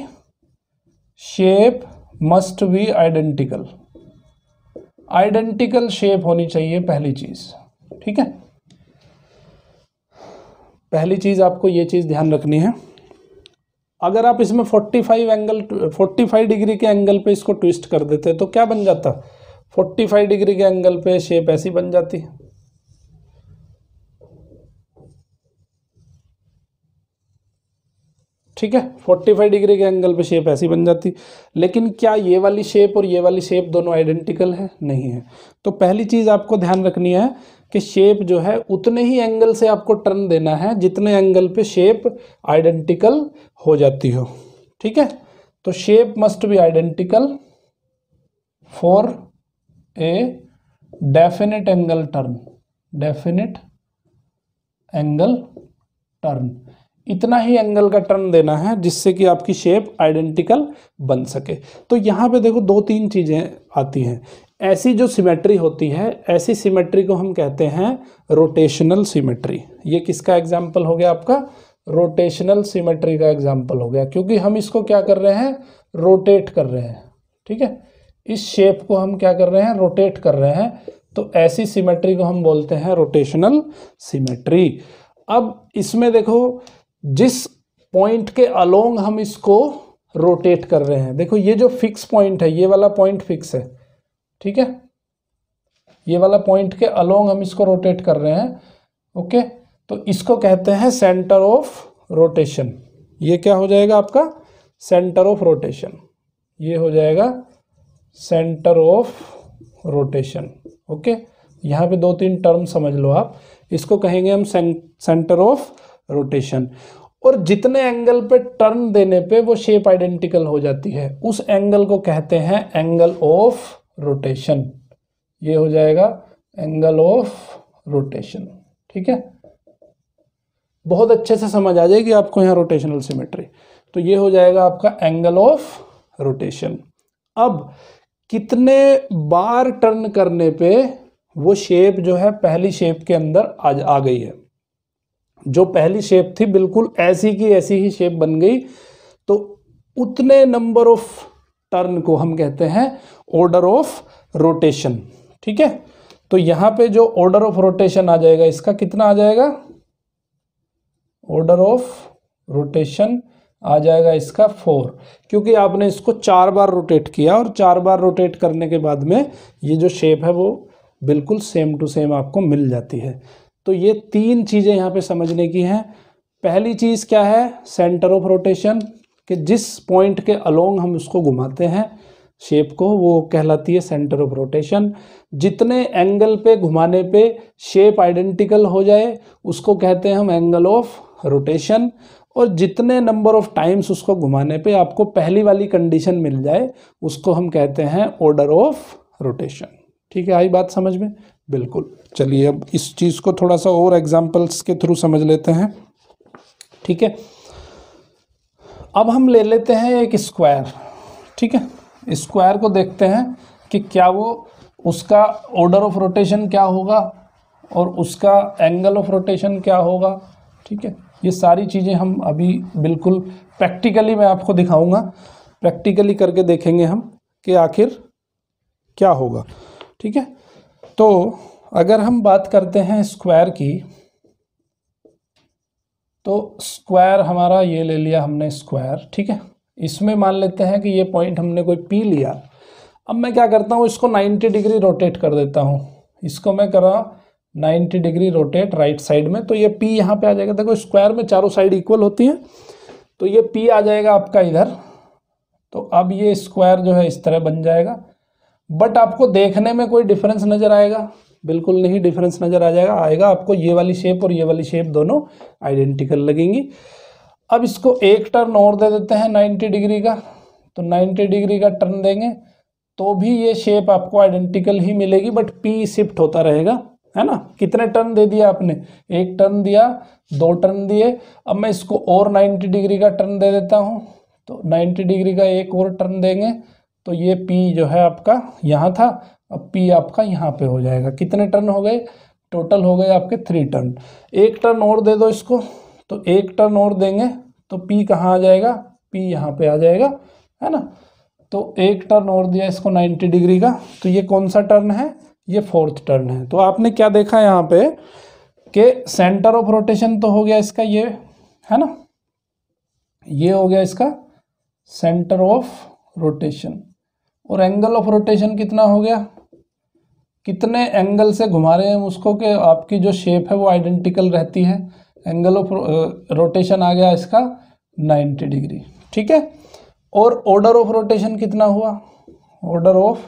shape must be identical identical shape होनी चाहिए पहली चीज़ ठीक है पहली चीज़ आपको ये चीज़ ध्यान रखनी है अगर आप इसमें 45 एंगल 45 डिग्री के एंगल पे इसको ट्विस्ट कर देते तो क्या बन जाता फोर्टी फाइव डिग्री के एंगल पे शेप ऐसी बन जाती है ठीक है फोर्टी फाइव डिग्री के एंगल पे शेप ऐसी बन जाती लेकिन क्या ये वाली शेप और ये वाली शेप दोनों आइडेंटिकल है नहीं है तो पहली चीज़ आपको ध्यान रखनी है कि शेप जो है उतने ही एंगल से आपको टर्न देना है जितने एंगल पे शेप आइडेंटिकल हो जाती हो ठीक है तो shape must be identical for a definite angle turn definite angle turn इतना ही एंगल का टर्न देना है जिससे कि आपकी शेप आइडेंटिकल बन सके तो यहाँ पे देखो दो तीन चीज़ें आती हैं ऐसी जो सिमेट्री होती है ऐसी सिमेट्री को हम कहते हैं रोटेशनल सिमेट्री ये किसका एग्जाम्पल हो गया आपका रोटेशनल सिमेट्री का एग्जाम्पल हो गया क्योंकि हम इसको क्या कर रहे हैं रोटेट कर रहे हैं ठीक है इस शेप को हम क्या कर रहे हैं रोटेट कर रहे हैं तो ऐसी सिमेट्री को हम बोलते हैं रोटेशनल सिमेट्री अब इसमें देखो जिस पॉइंट के अलोंग हम इसको रोटेट कर रहे हैं देखो ये जो फिक्स पॉइंट है ये वाला पॉइंट फिक्स है ठीक है ये वाला पॉइंट के अलोंग हम इसको रोटेट कर रहे हैं ओके तो इसको कहते हैं सेंटर ऑफ रोटेशन ये क्या हो जाएगा आपका सेंटर ऑफ रोटेशन ये हो जाएगा सेंटर ऑफ रोटेशन ओके यहाँ पे दो तीन टर्म समझ लो आप इसको कहेंगे हम सेंटर ऑफ रोटेशन और जितने एंगल पे टर्न देने पे वो शेप आइडेंटिकल हो जाती है उस एंगल को कहते हैं एंगल ऑफ रोटेशन ये हो जाएगा एंगल ऑफ रोटेशन ठीक है बहुत अच्छे से समझ आ जाएगी आपको यहाँ रोटेशनल सिमेट्री तो ये हो जाएगा आपका एंगल ऑफ रोटेशन अब कितने बार टर्न करने पे वो शेप जो है पहली शेप के अंदर आज आ गई है जो पहली शेप थी बिल्कुल ऐसी की ऐसी ही शेप बन गई तो उतने नंबर ऑफ टर्न को हम कहते हैं ऑर्डर ऑफ रोटेशन ठीक है तो यहां पे जो ऑर्डर ऑफ रोटेशन आ जाएगा इसका कितना आ जाएगा ऑर्डर ऑफ रोटेशन आ जाएगा इसका फोर क्योंकि आपने इसको चार बार रोटेट किया और चार बार रोटेट करने के बाद में ये जो शेप है वो बिल्कुल सेम टू सेम आपको मिल जाती है तो ये तीन चीज़ें यहाँ पे समझने की हैं पहली चीज़ क्या है सेंटर ऑफ रोटेशन कि जिस पॉइंट के अलोंग हम उसको घुमाते हैं शेप को वो कहलाती है सेंटर ऑफ रोटेशन जितने एंगल पे घुमाने पे शेप आइडेंटिकल हो जाए उसको कहते हैं हम एंगल ऑफ रोटेशन और जितने नंबर ऑफ टाइम्स उसको घुमाने पे आपको पहली वाली कंडीशन मिल जाए उसको हम कहते हैं ऑर्डर ऑफ रोटेशन ठीक है आई बात समझ में बिल्कुल चलिए अब इस चीज़ को थोड़ा सा और एग्जाम्पल्स के थ्रू समझ लेते हैं ठीक है अब हम ले लेते हैं एक स्क्वायर ठीक है स्क्वायर को देखते हैं कि क्या वो उसका ऑर्डर ऑफ रोटेशन क्या होगा और उसका एंगल ऑफ रोटेशन क्या होगा ठीक है ये सारी चीज़ें हम अभी बिल्कुल प्रैक्टिकली मैं आपको दिखाऊंगा प्रैक्टिकली करके देखेंगे हम कि आखिर क्या होगा ठीक है तो अगर हम बात करते हैं स्क्वायर की तो स्क्वायर हमारा ये ले लिया हमने स्क्वायर ठीक है इसमें मान लेते हैं कि ये पॉइंट हमने कोई पी लिया अब मैं क्या करता हूँ इसको 90 डिग्री रोटेट कर देता हूँ इसको मैं करा 90 डिग्री रोटेट राइट साइड में तो ये पी यहाँ पे आ जाएगा देखो स्क्वायर में चारों साइड इक्वल होती हैं तो ये पी आ जाएगा आपका इधर तो अब ये स्क्वायर जो है इस तरह बन जाएगा बट आपको देखने में कोई डिफरेंस नज़र आएगा बिल्कुल नहीं डिफरेंस नज़र आ जाएगा आएगा आपको ये वाली शेप और ये वाली शेप दोनों आइडेंटिकल लगेंगी अब इसको एक टर्न और दे देते हैं नाइन्टी डिग्री का तो नाइन्टी डिग्री का टर्न देंगे तो भी ये शेप आपको आइडेंटिकल ही मिलेगी बट पी शिफ्ट होता रहेगा है ना कितने टर्न दे दिया आपने एक टर्न दिया दो टर्न दिए अब मैं इसको और 90 डिग्री का टर्न दे देता हूँ तो 90 डिग्री का एक और टर्न देंगे तो ये पी जो है आपका यहाँ था अब पी आपका यहाँ पे हो जाएगा कितने टर्न हो गए टोटल हो गए आपके थ्री टर्न एक टर्न और दे दो इसको तो एक टर्न और देंगे तो पी कहाँ आ जाएगा पी यहाँ पे आ जाएगा है ना तो एक टर्न और दिया इसको 90 डिग्री का तो ये कौन सा टर्न है ये फोर्थ टर्न है तो आपने क्या देखा यहाँ पे कि सेंटर ऑफ रोटेशन तो हो गया इसका ये है ना ये हो गया इसका सेंटर ऑफ रोटेशन और एंगल ऑफ रोटेशन कितना हो गया कितने एंगल से घुमा रहे हैं उसको कि आपकी जो शेप है वो आइडेंटिकल रहती है एंगल ऑफ रोटेशन आ गया इसका 90 डिग्री ठीक है और ऑर्डर ऑफ रोटेशन कितना हुआ ऑर्डर ऑफ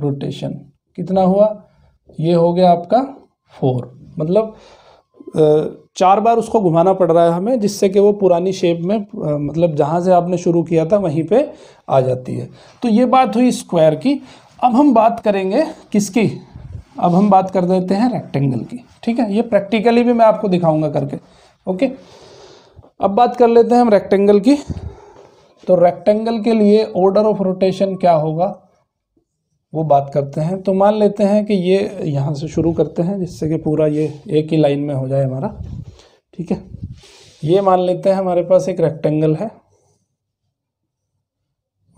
रोटेशन कितना हुआ ये हो गया आपका फोर मतलब चार बार उसको घुमाना पड़ रहा है हमें जिससे कि वो पुरानी शेप में मतलब जहाँ से आपने शुरू किया था वहीं पे आ जाती है तो ये बात हुई स्क्वायर की अब हम बात करेंगे किसकी अब हम बात कर देते हैं रेक्टेंगल की ठीक है ये प्रैक्टिकली भी मैं आपको दिखाऊंगा करके ओके अब बात कर लेते हैं हम रेक्टेंगल की तो रेक्टेंगल के लिए ऑर्डर ऑफ रोटेशन क्या होगा वो बात करते हैं तो मान लेते हैं कि ये यहाँ से शुरू करते हैं जिससे कि पूरा ये एक ही लाइन में हो जाए हमारा ठीक है ये मान लेते हैं हमारे पास एक रेक्टेंगल है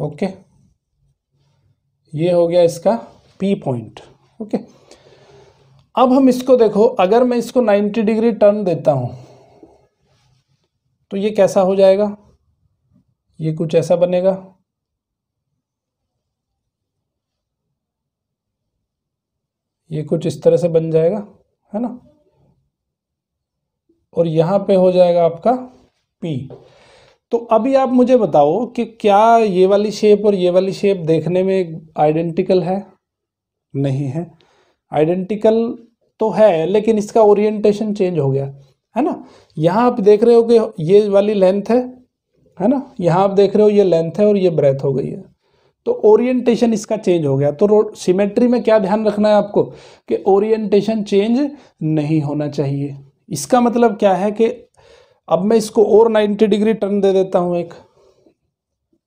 ओके ये हो गया इसका पी पॉइंट ओके अब हम इसको देखो अगर मैं इसको 90 डिग्री टर्न देता हूँ तो ये कैसा हो जाएगा ये कुछ ऐसा बनेगा ये कुछ इस तरह से बन जाएगा है ना और यहां पे हो जाएगा आपका पी तो अभी आप मुझे बताओ कि क्या ये वाली शेप और ये वाली शेप देखने में आइडेंटिकल है नहीं है आइडेंटिकल तो है लेकिन इसका ओरिएंटेशन चेंज हो गया है ना यहां आप देख रहे हो कि ये वाली लेंथ है है ना यहां आप देख रहे हो ये लेंथ है और ये ब्रेथ हो गई है तो ओरिएंटेशन इसका चेंज हो गया तो सिमेट्री में क्या ध्यान रखना है आपको कि ओरिएंटेशन चेंज नहीं होना चाहिए इसका मतलब क्या है कि अब मैं इसको और 90 डिग्री टर्न दे देता हूं एक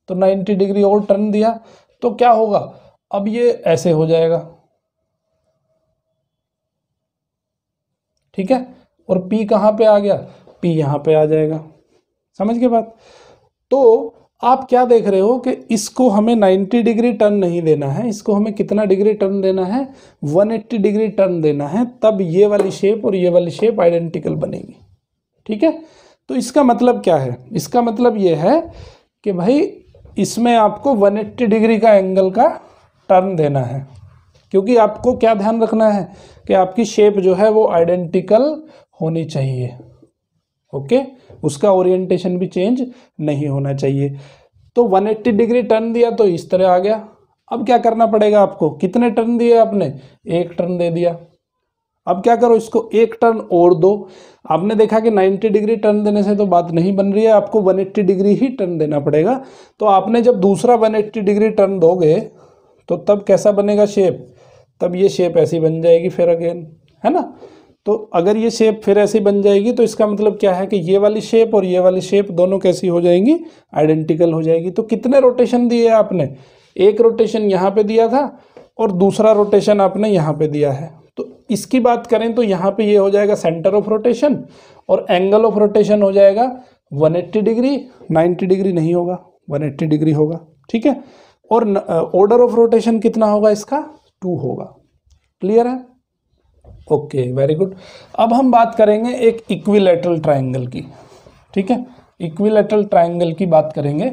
तो 90 डिग्री और टर्न दिया तो क्या होगा अब ये ऐसे हो जाएगा ठीक है और पी कहां पे आ गया पी यहां पे आ जाएगा समझ के बात तो आप क्या देख रहे हो कि इसको हमें 90 डिग्री टर्न नहीं देना है इसको हमें कितना डिग्री टर्न देना है 180 डिग्री टर्न देना है तब ये वाली शेप और ये वाली शेप आइडेंटिकल बनेगी ठीक है तो इसका मतलब क्या है इसका मतलब ये है कि भाई इसमें आपको 180 डिग्री का एंगल का टर्न देना है क्योंकि आपको क्या ध्यान रखना है कि आपकी शेप जो है वो आइडेंटिकल होनी चाहिए ओके okay? उसका ओरिएंटेशन भी चेंज नहीं होना चाहिए तो 180 डिग्री टर्न दिया तो इस तरह आ गया अब क्या करना पड़ेगा आपको कितने टर्न दिए आपने एक टर्न दे दिया अब क्या करो इसको एक टर्न और दो आपने देखा कि 90 डिग्री टर्न देने से तो बात नहीं बन रही है आपको 180 डिग्री ही टर्न देना पड़ेगा तो आपने जब दूसरा 180 डिग्री टर्न दोगे तो तब कैसा बनेगा शेप तब ये शेप ऐसी बन जाएगी फिर अगेन है ना तो अगर ये शेप फिर ऐसी बन जाएगी तो इसका मतलब क्या है कि ये वाली शेप और ये वाली शेप दोनों कैसी हो जाएंगी आइडेंटिकल हो जाएगी तो कितने रोटेशन दिए आपने एक रोटेशन यहाँ पे दिया था और दूसरा रोटेशन आपने यहाँ पे दिया है तो इसकी बात करें तो यहाँ पे ये हो जाएगा सेंटर ऑफ रोटेशन और एंगल ऑफ रोटेशन हो जाएगा वन डिग्री नाइन्टी डिग्री नहीं होगा वन डिग्री होगा ठीक है और ऑर्डर ऑफ रोटेशन कितना होगा इसका टू होगा क्लियर है ओके वेरी गुड अब हम बात करेंगे एक इक्विलेटरल ट्राइंगल की ठीक है इक्विलेटरल ट्राइंगल की बात करेंगे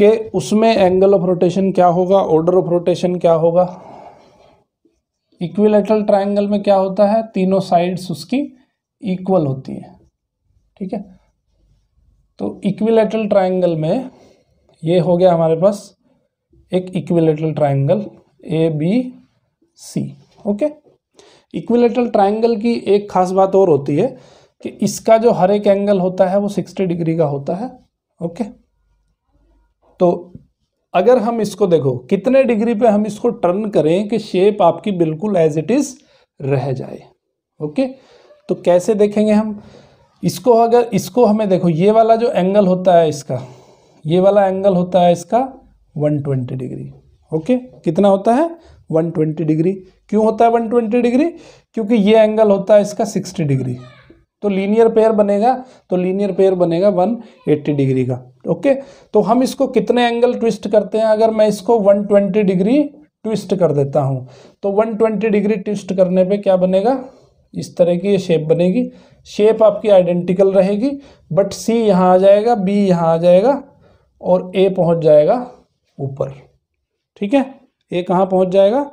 कि उसमें एंगल ऑफ रोटेशन क्या होगा ऑर्डर ऑफ रोटेशन क्या होगा इक्विलेटरल ट्राइंगल में क्या होता है तीनों साइड्स उसकी इक्वल होती है ठीक है तो इक्विलेटरल ट्राइंगल में ये हो गया हमारे पास एक equilateral triangle A B C okay equilateral triangle की एक खास बात और होती है कि इसका जो हर एक एंगल होता है वो सिक्सटी डिग्री का होता है ओके तो अगर हम इसको देखो कितने डिग्री पे हम इसको टर्न करें कि शेप आपकी बिल्कुल एज इट इज़ रह जाए ओके तो कैसे देखेंगे हम इसको अगर इसको हमें देखो ये वाला जो एंगल होता है इसका ये वाला एंगल होता है इसका 120 डिग्री ओके कितना होता है 120 डिग्री क्यों होता है वन ट्वेंटी डिग्री क्योंकि ये एंगल होता है इसका सिक्सटी डिग्री तो लीनियर पेयर बनेगा तो लीनियर पेयर बनेगा वन एट्टी डिग्री का ओके तो हम इसको कितने एंगल ट्विस्ट करते हैं अगर मैं इसको वन ट्वेंटी डिग्री ट्विस्ट कर देता हूँ तो वन ट्वेंटी डिग्री ट्विस्ट करने पर क्या बनेगा इस तरह की ये शेप बनेगी शेप आपकी आइडेंटिकल रहेगी बट सी यहाँ आ जाएगा बी यहाँ आ जाएगा और ए पहुँच जाएगा ऊपर ठीक है ए कहाँ पहुँच जाएगा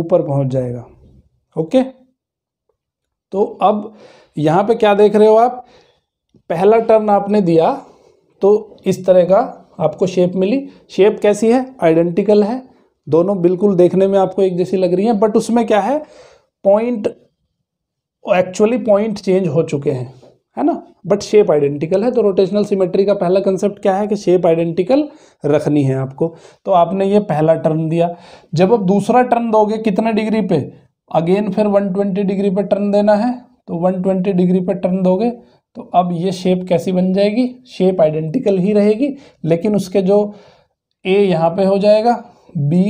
ऊपर पहुंच जाएगा ओके तो अब यहां पे क्या देख रहे हो आप पहला टर्न आपने दिया तो इस तरह का आपको शेप मिली शेप कैसी है आइडेंटिकल है दोनों बिल्कुल देखने में आपको एक जैसी लग रही है बट उसमें क्या है पॉइंट एक्चुअली पॉइंट चेंज हो चुके हैं है ना बट शेप आइडेंटिकल है तो रोटेशनल सिमेट्री का पहला कंसेप्ट क्या है कि शेप आइडेंटिकल रखनी है आपको तो आपने ये पहला टर्न दिया जब आप दूसरा टर्न दोगे कितने डिग्री पे अगेन फिर 120 डिग्री पे टर्न देना है तो 120 डिग्री पे टर्न दोगे तो अब ये शेप कैसी बन जाएगी शेप आइडेंटिकल ही रहेगी लेकिन उसके जो ए यहाँ पे हो जाएगा बी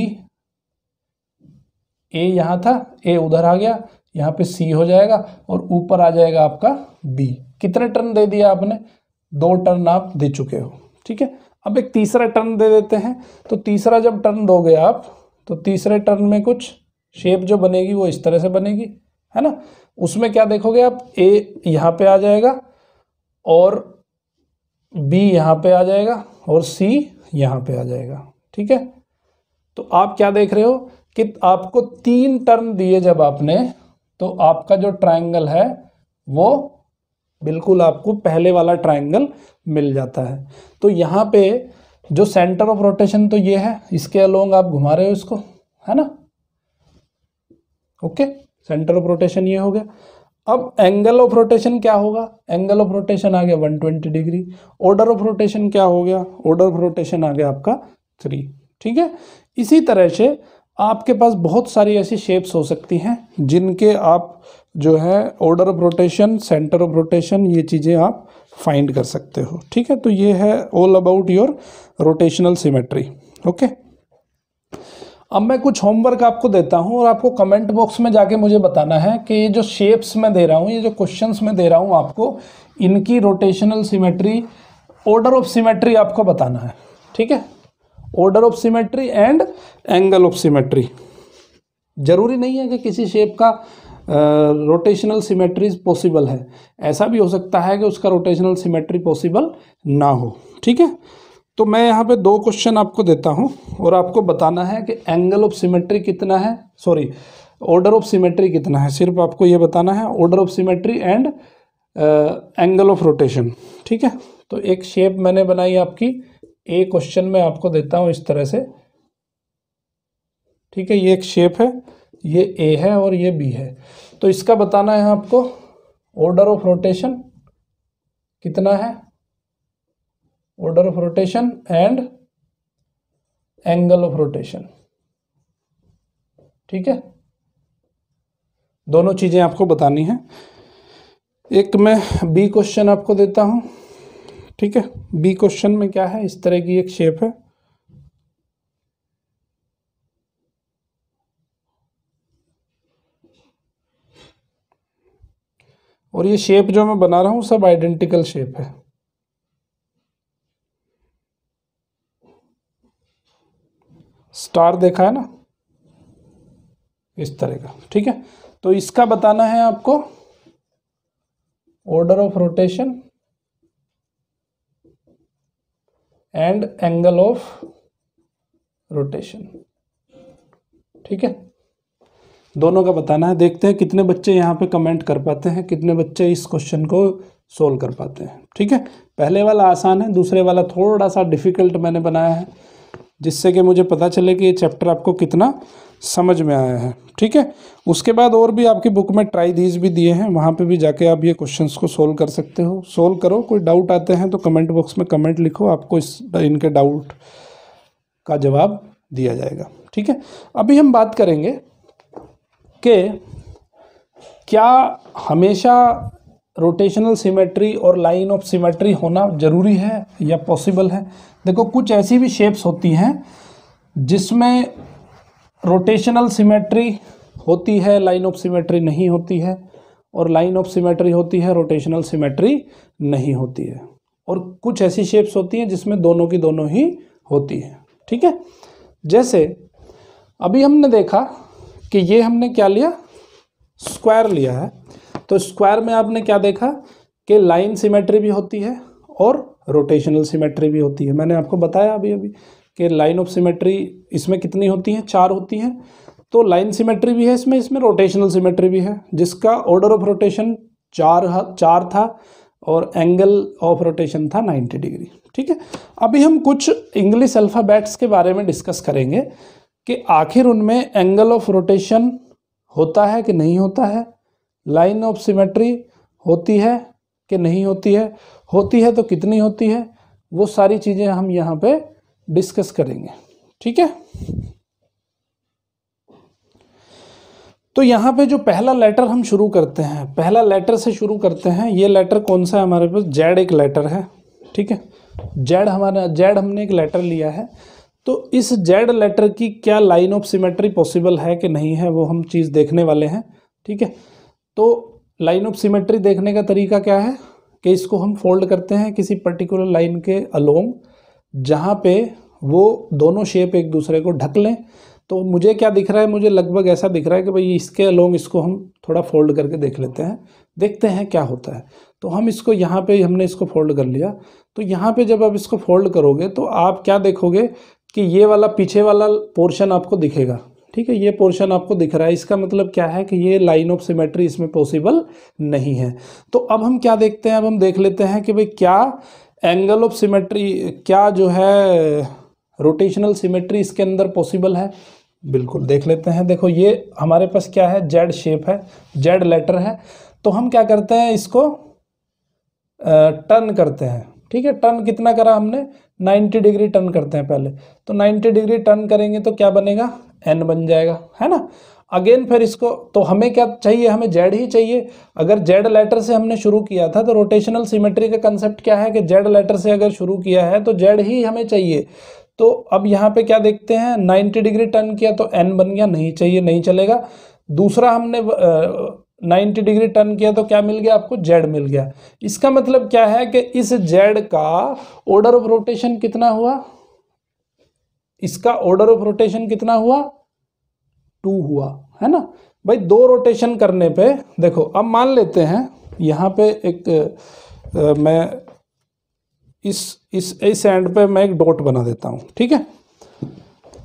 ए यहाँ था ए उधर आ गया यहाँ पे सी हो जाएगा और ऊपर आ जाएगा आपका बी कितने टर्न दे दिया आपने दो टर्न आप दे चुके हो ठीक है अब एक तीसरा टर्न दे देते हैं तो तीसरा जब टर्न दोगे आप तो तीसरे टर्न में कुछ शेप जो बनेगी वो इस तरह से बनेगी है ना उसमें क्या देखोगे आप ए यहाँ पे आ जाएगा और बी यहाँ पे आ जाएगा और सी यहाँ पे आ जाएगा ठीक है तो आप क्या देख रहे हो कि आपको तीन टर्न दिए जब आपने तो आपका जो ट्राइंगल है वो बिल्कुल आपको पहले वाला ट्राइंगल मिल जाता है तो यहाँ पे जो सेंटर ऑफ रोटेशन तो ये है इसके अलोंग आप घुमा रहे हो इसको है ना ओके सेंटर ऑफ रोटेशन ये हो गया अब एंगल ऑफ रोटेशन क्या होगा एंगल ऑफ रोटेशन आ गया 120 डिग्री ऑर्डर ऑफ रोटेशन क्या हो गया ऑर्डर ऑफ रोटेशन आ गया आपका थ्री ठीक है इसी तरह से आपके पास बहुत सारी ऐसी शेप्स हो सकती हैं जिनके आप जो है order of rotation centre of rotation ये चीज़ें आप फाइंड कर सकते हो ठीक है तो ये है all about your rotational symmetry okay अब मैं कुछ होमवर्क आपको देता हूँ और आपको कमेंट बॉक्स में जाके मुझे बताना है कि ये जो शेप्स मैं दे रहा हूँ ये जो क्वेश्चंस मैं दे रहा हूँ आपको इनकी rotational symmetry order of symmetry आपको बताना है ठीक है order of symmetry and angle of symmetry जरूरी नहीं है कि किसी शेप का रोटेशनल सिमेट्रीज पॉसिबल है ऐसा भी हो सकता है कि उसका रोटेशनल सिमेट्री पॉसिबल ना हो ठीक है तो मैं यहाँ पे दो क्वेश्चन आपको देता हूँ और आपको बताना है कि एंगल ऑफ सिमेट्री कितना है सॉरी ऑर्डर ऑफ सिमेट्री कितना है सिर्फ आपको ये बताना है order of symmetry and angle of rotation ठीक है तो एक शेप मैंने बनाई आपकी ए क्वेश्चन में आपको देता हूँ इस तरह से ठीक है ये एक शेप है ये ए है और ये बी है तो इसका बताना है आपको ऑर्डर ऑफ रोटेशन कितना है order of rotation and angle of rotation ठीक है दोनों चीज़ें आपको बतानी है एक मैं बी क्वेश्चन आपको देता हूं ठीक है बी क्वेश्चन में क्या है इस तरह की एक शेप है और ये शेप जो मैं बना रहा हूँ सब आइडेंटिकल शेप है स्टार देखा है ना इस तरह का ठीक है तो इसका बताना है आपको order of rotation and angle of rotation ठीक है दोनों का बताना है देखते हैं कितने बच्चे यहाँ पे कमेंट कर पाते हैं कितने बच्चे इस क्वेश्चन को सोल्व कर पाते हैं ठीक है पहले वाला आसान है दूसरे वाला थोड़ा सा डिफ़िकल्ट मैंने बनाया है जिससे कि मुझे पता चले कि ये चैप्टर आपको कितना समझ में आया है ठीक है उसके बाद और भी आपकी बुक में ट्राई दीज भी दिए हैं वहाँ पे भी जाके आप ये क्वेश्चंस को सोल्व कर सकते हो सोल्व करो कोई डाउट आते हैं तो कमेंट बॉक्स में कमेंट लिखो आपको इस इनके डाउट का जवाब दिया जाएगा ठीक है अभी हम बात करेंगे कि क्या हमेशा रोटेशनल सिमेट्री और लाइन ऑफ सिमेट्री होना ज़रूरी है या पॉसिबल है देखो कुछ ऐसी भी शेप्स होती हैं जिसमें रोटेशनल सिमेट्री होती है लाइन ऑफ सिमेट्री नहीं होती है और लाइन ऑफ सिमेट्री होती है रोटेशनल सिमेट्री नहीं होती है और कुछ ऐसी शेप्स होती हैं जिसमें दोनों की दोनों ही होती हैं ठीक है जैसे अभी हमने देखा कि ये हमने क्या लिया स्क्वायर लिया है तो स्क्वायर में आपने क्या देखा कि लाइन सिमेट्री भी होती है और रोटेशनल सिमेट्री भी होती है मैंने आपको बताया अभी अभी कि लाइन ऑफ सिमेट्री इसमें कितनी होती हैं चार होती हैं तो लाइन सिमेट्री भी है इसमें इसमें रोटेशनल सिमेट्री भी है जिसका ऑर्डर ऑफ रोटेशन चार चार था और एंगल ऑफ रोटेशन था 90 डिग्री ठीक है अभी हम कुछ इंग्लिश अल्फ़ाबेट्स के बारे में डिस्कस करेंगे कि आखिर उनमें एंगल ऑफ रोटेशन होता है कि नहीं होता है लाइन ऑफ सिमेट्री होती है कि नहीं होती है होती है तो कितनी होती है वो सारी चीज़ें हम यहाँ पे डिस्कस करेंगे ठीक है तो यहाँ पे जो पहला लेटर हम शुरू करते हैं पहला लेटर से शुरू करते हैं ये लेटर कौन सा है हमारे पास जेड एक लेटर है ठीक है जेड हमारा जेड हमने एक लेटर लिया है तो इस जेड लेटर की क्या लाइन ऑफ सिमेट्री पॉसिबल है कि नहीं है वो हम चीज़ देखने वाले हैं ठीक है तो लाइन ऑफ सिमेट्री देखने का तरीका क्या है कि इसको हम फोल्ड करते हैं किसी पर्टिकुलर लाइन के अलोंग जहाँ पे वो दोनों शेप एक दूसरे को ढक लें तो मुझे क्या दिख रहा है मुझे लगभग ऐसा दिख रहा है कि भाई इसके अलोंग इसको हम थोड़ा फोल्ड करके देख लेते हैं देखते हैं क्या होता है तो हम इसको यहाँ पे हमने इसको फोल्ड कर लिया तो यहाँ पे जब आप इसको फोल्ड करोगे तो आप क्या देखोगे कि ये वाला पीछे वाला पोर्शन आपको दिखेगा ठीक है ये पोर्शन आपको दिख रहा है इसका मतलब क्या है कि ये लाइन ऑफ सिमेट्री इसमें पॉसिबल नहीं है तो अब हम क्या देखते हैं अब हम देख लेते हैं कि भाई क्या एंगल ऑफ सिमेट्री क्या जो है रोटेशनल सिमेट्री इसके अंदर पॉसिबल है बिल्कुल देख लेते हैं देखो ये हमारे पास क्या है जेड शेप है जेड लेटर है तो हम क्या करते हैं इसको टर्न करते हैं ठीक है टर्न कितना करा हमने 90 डिग्री टर्न करते हैं पहले तो 90 डिग्री टर्न करेंगे तो क्या बनेगा एन बन जाएगा है ना अगेन फिर इसको तो हमें क्या चाहिए हमें जेड ही चाहिए अगर जेड लेटर से हमने शुरू किया था तो रोटेशनल सिमेट्री का कंसेप्ट क्या है कि जेड लेटर से अगर शुरू किया है तो जेड ही हमें चाहिए तो अब यहाँ पे क्या देखते हैं 90 डिग्री टर्न किया तो एन बन गया नहीं चाहिए नहीं चलेगा दूसरा हमने 90 डिग्री टर्न किया तो क्या मिल गया आपको जेड मिल गया इसका मतलब क्या है कि इस जेड का ऑर्डर ऑफ रोटेशन कितना हुआ इसका ऑर्डर ऑफ रोटेशन कितना हुआ टू हुआ है ना भाई दो रोटेशन करने पे देखो अब मान लेते हैं यहाँ पे एक आ, मैं इस इस इस एंड पे मैं एक डॉट बना देता हूँ ठीक है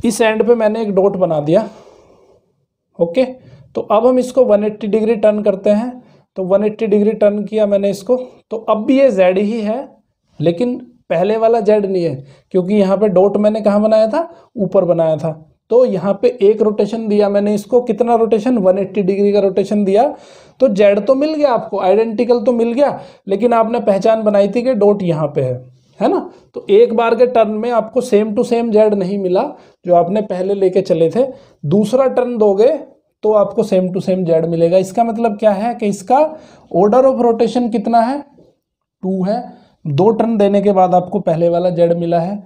इस एंड पे मैंने एक डॉट बना दिया ओके okay? तो अब हम इसको 180 डिग्री टर्न करते हैं तो 180 डिग्री टर्न किया मैंने इसको तो अब भी ये जेड ही है लेकिन पहले वाला जेड नहीं है क्योंकि यहाँ पे डॉट मैंने कहाँ बनाया था ऊपर बनाया था तो यहाँ पे एक रोटेशन दिया मैंने इसको कितना रोटेशन 180 डिग्री का रोटेशन दिया तो जेड तो मिल गया आपको आइडेंटिकल तो मिल गया लेकिन आपने पहचान बनाई थी कि डोट यहाँ पे है है ना तो एक बार के टर्न में आपको सेम टू सेम जेड नहीं मिला जो आपने पहले लेके चले थे दूसरा टर्न दोगे तो आपको सेम टू सेम जेड मिलेगा इसका मतलब क्या है कि इसका ऑर्डर ऑफ रोटेशन कितना है टू है दो टर्न देने के बाद आपको पहले वाला जेड मिला है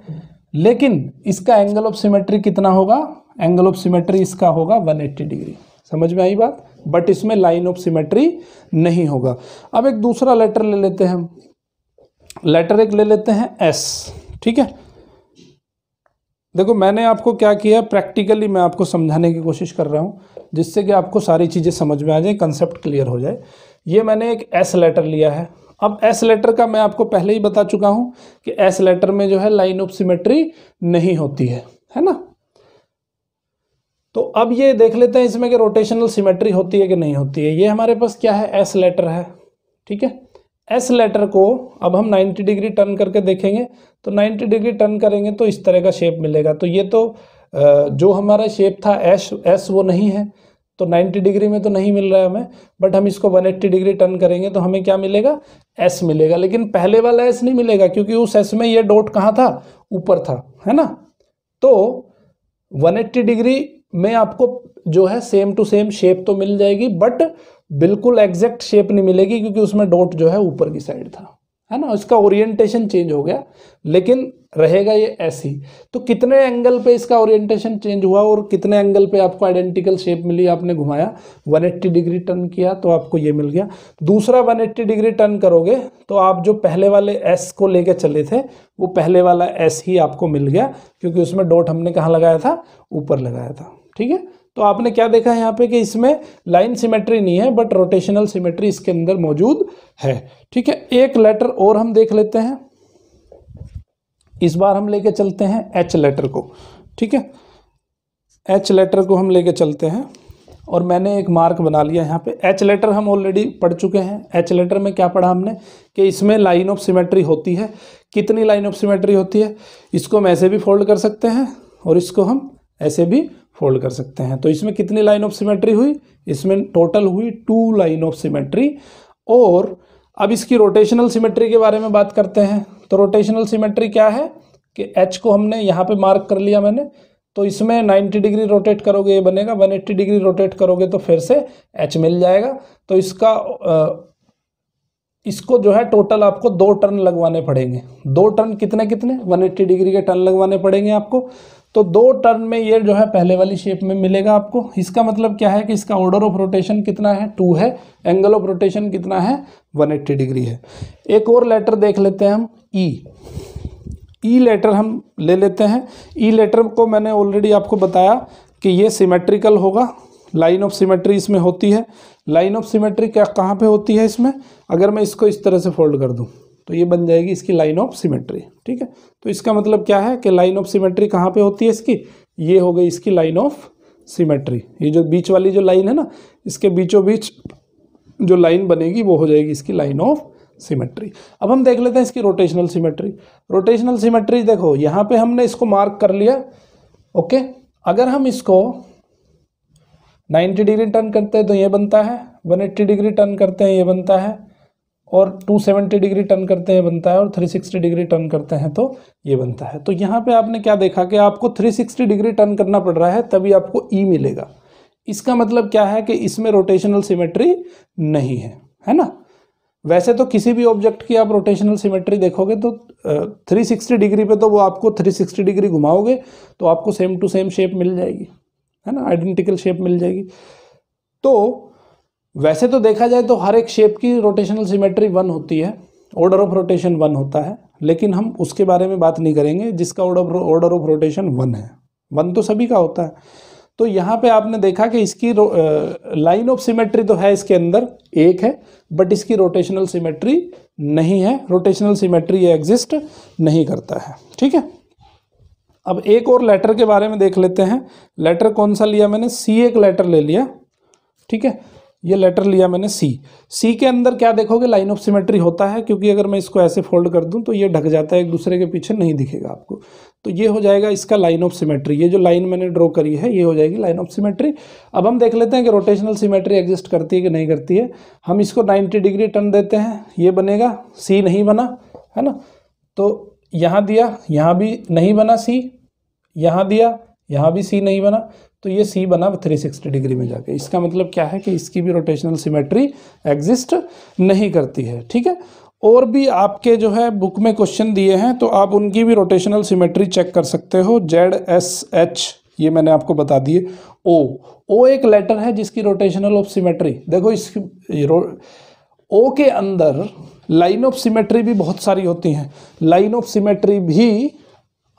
लेकिन इसका एंगल ऑफ सिमेट्री कितना होगा एंगल ऑफ सिमेट्री इसका होगा 180 डिग्री समझ में आई बात बट इसमें लाइन ऑफ सिमेट्री नहीं होगा अब एक दूसरा लेटर ले लेते हैं लेटर एक ले लेते हैं एस ठीक है देखो मैंने आपको क्या किया प्रैक्टिकली मैं आपको समझाने की कोशिश कर रहा हूँ जिससे कि आपको सारी चीज़ें समझ में आ जाए कंसेप्ट क्लियर हो जाए ये मैंने एक एस लेटर लिया है अब एस लेटर का मैं आपको पहले ही बता चुका हूँ कि एस लेटर में जो है लाइन ऑफ सिमेट्री नहीं होती है है ना तो अब ये देख लेते हैं इसमें कि रोटेशनल सिमेट्री होती है कि नहीं होती है ये हमारे पास क्या है एस लेटर है ठीक है एस लेटर को अब हम 90 डिग्री टर्न करके देखेंगे तो 90 डिग्री टर्न करेंगे तो इस तरह का शेप मिलेगा तो ये तो जो हमारा शेप था एस एस वो नहीं है तो 90 डिग्री में तो नहीं मिल रहा है हमें बट हम इसको 180 डिग्री टर्न करेंगे तो हमें क्या मिलेगा एस मिलेगा लेकिन पहले वाला एस नहीं मिलेगा क्योंकि उस एस में ये डॉट कहाँ था ऊपर था है ना तो 180 डिग्री में आपको जो है सेम टू सेम शेप तो मिल जाएगी बट बिल्कुल एग्जैक्ट शेप नहीं मिलेगी क्योंकि उसमें डॉट जो है ऊपर की साइड था है ना इसका ओरिएंटेशन चेंज हो गया लेकिन रहेगा ये ऐसी तो कितने एंगल पे इसका ओरिएंटेशन चेंज हुआ और कितने एंगल पे आपको आइडेंटिकल शेप मिली आपने घुमाया 180 डिग्री टर्न किया तो आपको ये मिल गया दूसरा 180 डिग्री टर्न करोगे तो आप जो पहले वाले एस को लेके चले थे वो पहले वाला एस ही आपको मिल गया क्योंकि उसमें डॉट हमने कहाँ लगाया था ऊपर लगाया था ठीक है तो आपने क्या देखा है यहाँ पे कि इसमें लाइन सिमेट्री नहीं है बट रोटेशनल सिमेट्री इसके अंदर मौजूद है ठीक है एक लेटर और हम देख लेते हैं इस बार हम लेके चलते हैं एच लेटर को ठीक है एच लेटर को हम लेके चलते हैं और मैंने एक मार्क बना लिया यहाँ पे एच लेटर हम ऑलरेडी पढ़ चुके हैं एच लेटर में क्या पढ़ा हमने कि इसमें लाइन ऑफ सिमेट्री होती है कितनी लाइन ऑफ सिमेट्री होती है इसको हम ऐसे भी फोल्ड कर सकते हैं और इसको हम ऐसे भी फोल्ड कर सकते हैं तो इसमें कितनी लाइन ऑफ सिमेट्री हुई इसमें टोटल हुई टू लाइन ऑफ सिमेट्री और अब इसकी रोटेशनल सिमेट्री के बारे में बात करते हैं तो रोटेशनल सिमेट्री क्या है कि एच को हमने यहाँ पे मार्क कर लिया मैंने तो इसमें नाइन्टी डिग्री रोटेट करोगे ये बनेगा एट्टी डिग्री रोटेट करोगे तो फिर से एच मिल जाएगा तो इसका इसको जो है टोटल आपको दो टर्न लगवाने पड़ेंगे दो टर्न कितने कितने एट्टी डिग्री के टर्न लगवाने पड़ेंगे आपको तो दो टर्न में ये जो है पहले वाली शेप में मिलेगा आपको इसका मतलब क्या है कि इसका ऑर्डर ऑफ रोटेशन कितना है टू है एंगल ऑफ रोटेशन कितना है वन एट्टी डिग्री है एक और लेटर देख लेते हैं हम ई ई लेटर हम ले लेते हैं ई e लेटर को मैंने ऑलरेडी आपको बताया कि ये सिमेट्रिकल होगा लाइन ऑफ सिमेट्री इसमें होती है लाइन ऑफ सिमेट्री क्या कहाँ पर होती है इसमें अगर मैं इसको इस तरह से फोल्ड कर दूँ तो ये बन जाएगी इसकी लाइन ऑफ सिमेट्री ठीक है तो इसका मतलब क्या है कि लाइन ऑफ सिमेट्री कहाँ पे होती है इसकी ये हो गई इसकी लाइन ऑफ सिमेट्री ये जो बीच वाली जो लाइन है ना इसके बीचों बीच जो लाइन बनेगी वो हो जाएगी इसकी लाइन ऑफ सिमेट्री अब हम देख लेते हैं इसकी रोटेशनल सिमेट्री रोटेशनल सिमेट्री देखो यहाँ पर हमने इसको मार्क कर लिया ओके अगर हम इसको 90 डिग्री टर्न करते हैं तो ये बनता है 180 डिग्री टर्न करते हैं ये बनता है और 270 डिग्री टर्न करते हैं बनता है और 360 डिग्री टर्न करते हैं तो ये बनता है तो यहाँ पे आपने क्या देखा कि आपको 360 डिग्री टर्न करना पड़ रहा है तभी आपको ई e मिलेगा इसका मतलब क्या है कि इसमें रोटेशनल सिमेट्री नहीं है है ना वैसे तो किसी भी ऑब्जेक्ट की आप रोटेशनल सिमेट्री देखोगे तो थ्री सिक्सटी डिग्री पर तो वो आपको थ्री सिक्सटी डिग्री घुमाओगे तो आपको सेम टू सेम शेप मिल जाएगी है ना आइडेंटिकल शेप मिल जाएगी तो वैसे तो देखा जाए तो हर एक शेप की रोटेशनल सिमेट्री वन होती है ऑर्डर ऑफ रोटेशन वन होता है लेकिन हम उसके बारे में बात नहीं करेंगे जिसका order order of rotation one है वन तो सभी का होता है तो यहाँ पे आपने देखा कि इसकी लाइन ऑफ सिमेट्री तो है इसके अंदर एक है बट इसकी रोटेशनल सिमेट्री नहीं है रोटेशनल सिमेट्री ये एग्जिस्ट नहीं करता है ठीक है अब एक और लेटर के बारे में देख लेते हैं लेटर कौन सा लिया मैंने सी एक लेटर ले लिया ठीक है ये लेटर लिया मैंने सी सी के अंदर क्या देखोगे लाइन ऑफ सिमेट्री होता है क्योंकि अगर मैं इसको ऐसे फोल्ड कर दूं तो ये ढक जाता है एक दूसरे के पीछे नहीं दिखेगा आपको तो ये हो जाएगा इसका लाइन ऑफ सिमेट्री ये जो लाइन मैंने ड्रॉ करी है ये हो जाएगी लाइन ऑफ सिमेट्री अब हम देख लेते हैं कि रोटेशनल सिमेट्री एग्जिस्ट करती है कि नहीं करती है हम इसको नाइन्टी डिग्री टर्न देते हैं ये बनेगा सी नहीं बना है ना तो यहाँ दिया यहाँ भी नहीं बना सी यहाँ दिया यहाँ भी सी नहीं बना तो ये सी बना 360 डिग्री में जाके इसका मतलब क्या है कि इसकी भी रोटेशनल सिमेट्री एग्जिस्ट नहीं करती है ठीक है और भी आपके जो है बुक में क्वेश्चन दिए हैं तो आप उनकी भी रोटेशनल सिमेट्री चेक कर सकते हो जेड एस एच ये मैंने आपको बता दिए ओ ओ एक लेटर है जिसकी रोटेशनल ऑफ सिमेट्री देखो इसकी ओ के अंदर लाइन ऑफ सिमेट्री भी बहुत सारी होती हैं लाइन ऑफ सिमेट्री भी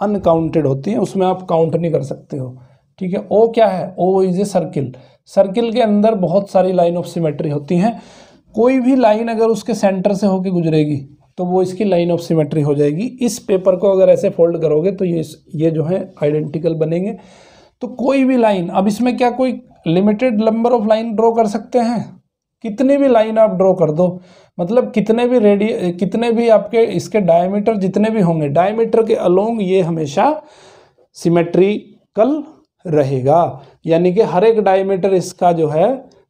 अनकाउंटेड होती हैं उसमें आप काउंट नहीं कर सकते हो ठीक है ओ क्या है O is a circle circle के अंदर बहुत सारी लाइन ऑफ सिमेट्री होती हैं कोई भी लाइन अगर उसके सेंटर से होके गुजरेगी तो वो इसकी लाइन ऑफ सिमेट्री हो जाएगी इस पेपर को अगर ऐसे फोल्ड करोगे तो ये ये जो है आइडेंटिकल बनेंगे तो कोई भी लाइन अब इसमें क्या कोई limited number of line draw कर सकते हैं कितनी भी लाइन आप ड्रॉ कर दो मतलब कितने भी रेडिय कितने भी आपके इसके डायमीटर जितने भी होंगे डायमीटर के अलोंग ये हमेशा सिमेट्रिकल रहेगा यानी कि हर एक डायमीटर इसका जो है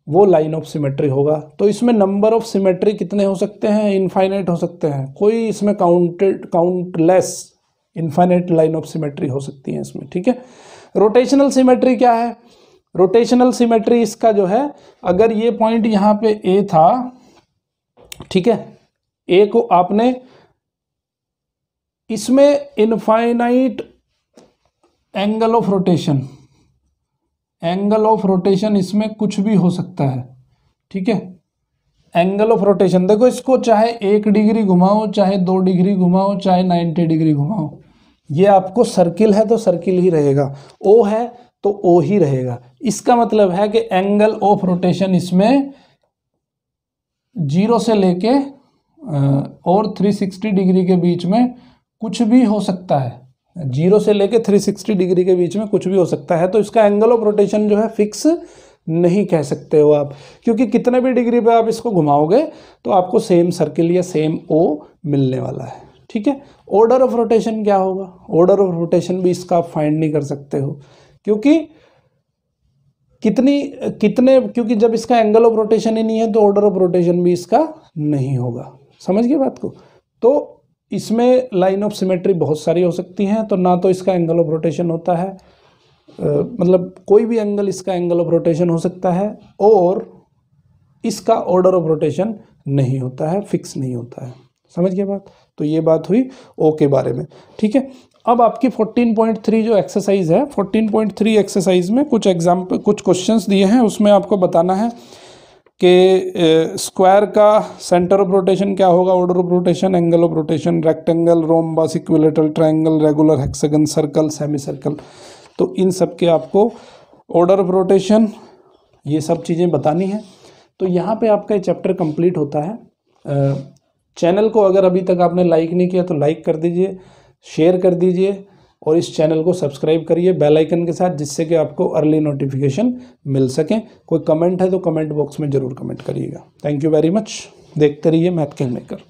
वो लाइन ऑफ सिमेट्री होगा तो इसमें नंबर ऑफ सिमेट्री कितने हो सकते हैं इनफाइनाइट हो सकते हैं कोई इसमें counted countless infinite line of symmetry हो सकती है इसमें ठीक है रोटेशनल सिमेट्री क्या है रोटेशनल सिमेट्री इसका जो है अगर ये पॉइंट यहाँ पे ए था ठीक है ए को आपने इसमें infinite angle of rotation angle of rotation इसमें कुछ भी हो सकता है ठीक है एंगल ऑफ रोटेशन देखो इसको चाहे एक डिग्री घुमाओ चाहे दो डिग्री घुमाओ चाहे नाइन्टी डिग्री घुमाओ ये आपको सर्किल है तो सर्किल ही रहेगा ओ है तो ओ ही रहेगा इसका मतलब है कि एंगल ऑफ रोटेशन इसमें जीरो से लेके और 360 डिग्री के बीच में कुछ भी हो सकता है जीरो से लेके 360 डिग्री के बीच में कुछ भी हो सकता है तो इसका एंगल ऑफ रोटेशन जो है फिक्स नहीं कह सकते हो आप क्योंकि कितने भी डिग्री पे आप इसको घुमाओगे तो आपको सेम सर्किल या सेम ओ मिलने वाला है ठीक है ऑर्डर ऑफ रोटेशन क्या होगा ऑर्डर ऑफ रोटेशन भी इसका आप फाइंड नहीं कर सकते हो क्योंकि कितनी कितने क्योंकि जब इसका एंगल ऑफ रोटेशन ही नहीं है तो ऑर्डर ऑफ रोटेशन भी इसका नहीं होगा समझ गए बात को तो इसमें लाइन ऑफ सिमेट्री बहुत सारी हो सकती हैं तो ना तो इसका एंगल ऑफ रोटेशन होता है आ, मतलब कोई भी एंगल इसका एंगल ऑफ रोटेशन हो सकता है और इसका ऑर्डर ऑफ रोटेशन नहीं होता है फिक्स नहीं होता है समझ गया बात तो ये बात हुई ओ के बारे में ठीक है अब आपकी 14.3 जो एक्सरसाइज है 14.3 एक्सरसाइज में कुछ एग्जाम्पल कुछ क्वेश्चंस दिए हैं उसमें आपको बताना है कि स्क्वायर का सेंटर ऑफ रोटेशन क्या होगा order of rotation angle of rotation rectangle rhombus equilateral triangle regular hexagon circle semi circle तो इन सब के आपको ऑर्डर ऑफ रोटेशन ये सब चीज़ें बतानी है तो यहाँ पे आपका ये चैप्टर कंप्लीट होता है चैनल को अगर अभी तक आपने लाइक नहीं किया तो लाइक कर दीजिए शेयर कर दीजिए और इस चैनल को सब्सक्राइब करिए बेल आइकन के साथ जिससे कि आपको अर्ली नोटिफिकेशन मिल सके कोई कमेंट है तो कमेंट बॉक्स में ज़रूर कमेंट करिएगा थैंक यू वेरी मच देखते रहिए मैथ केयर कर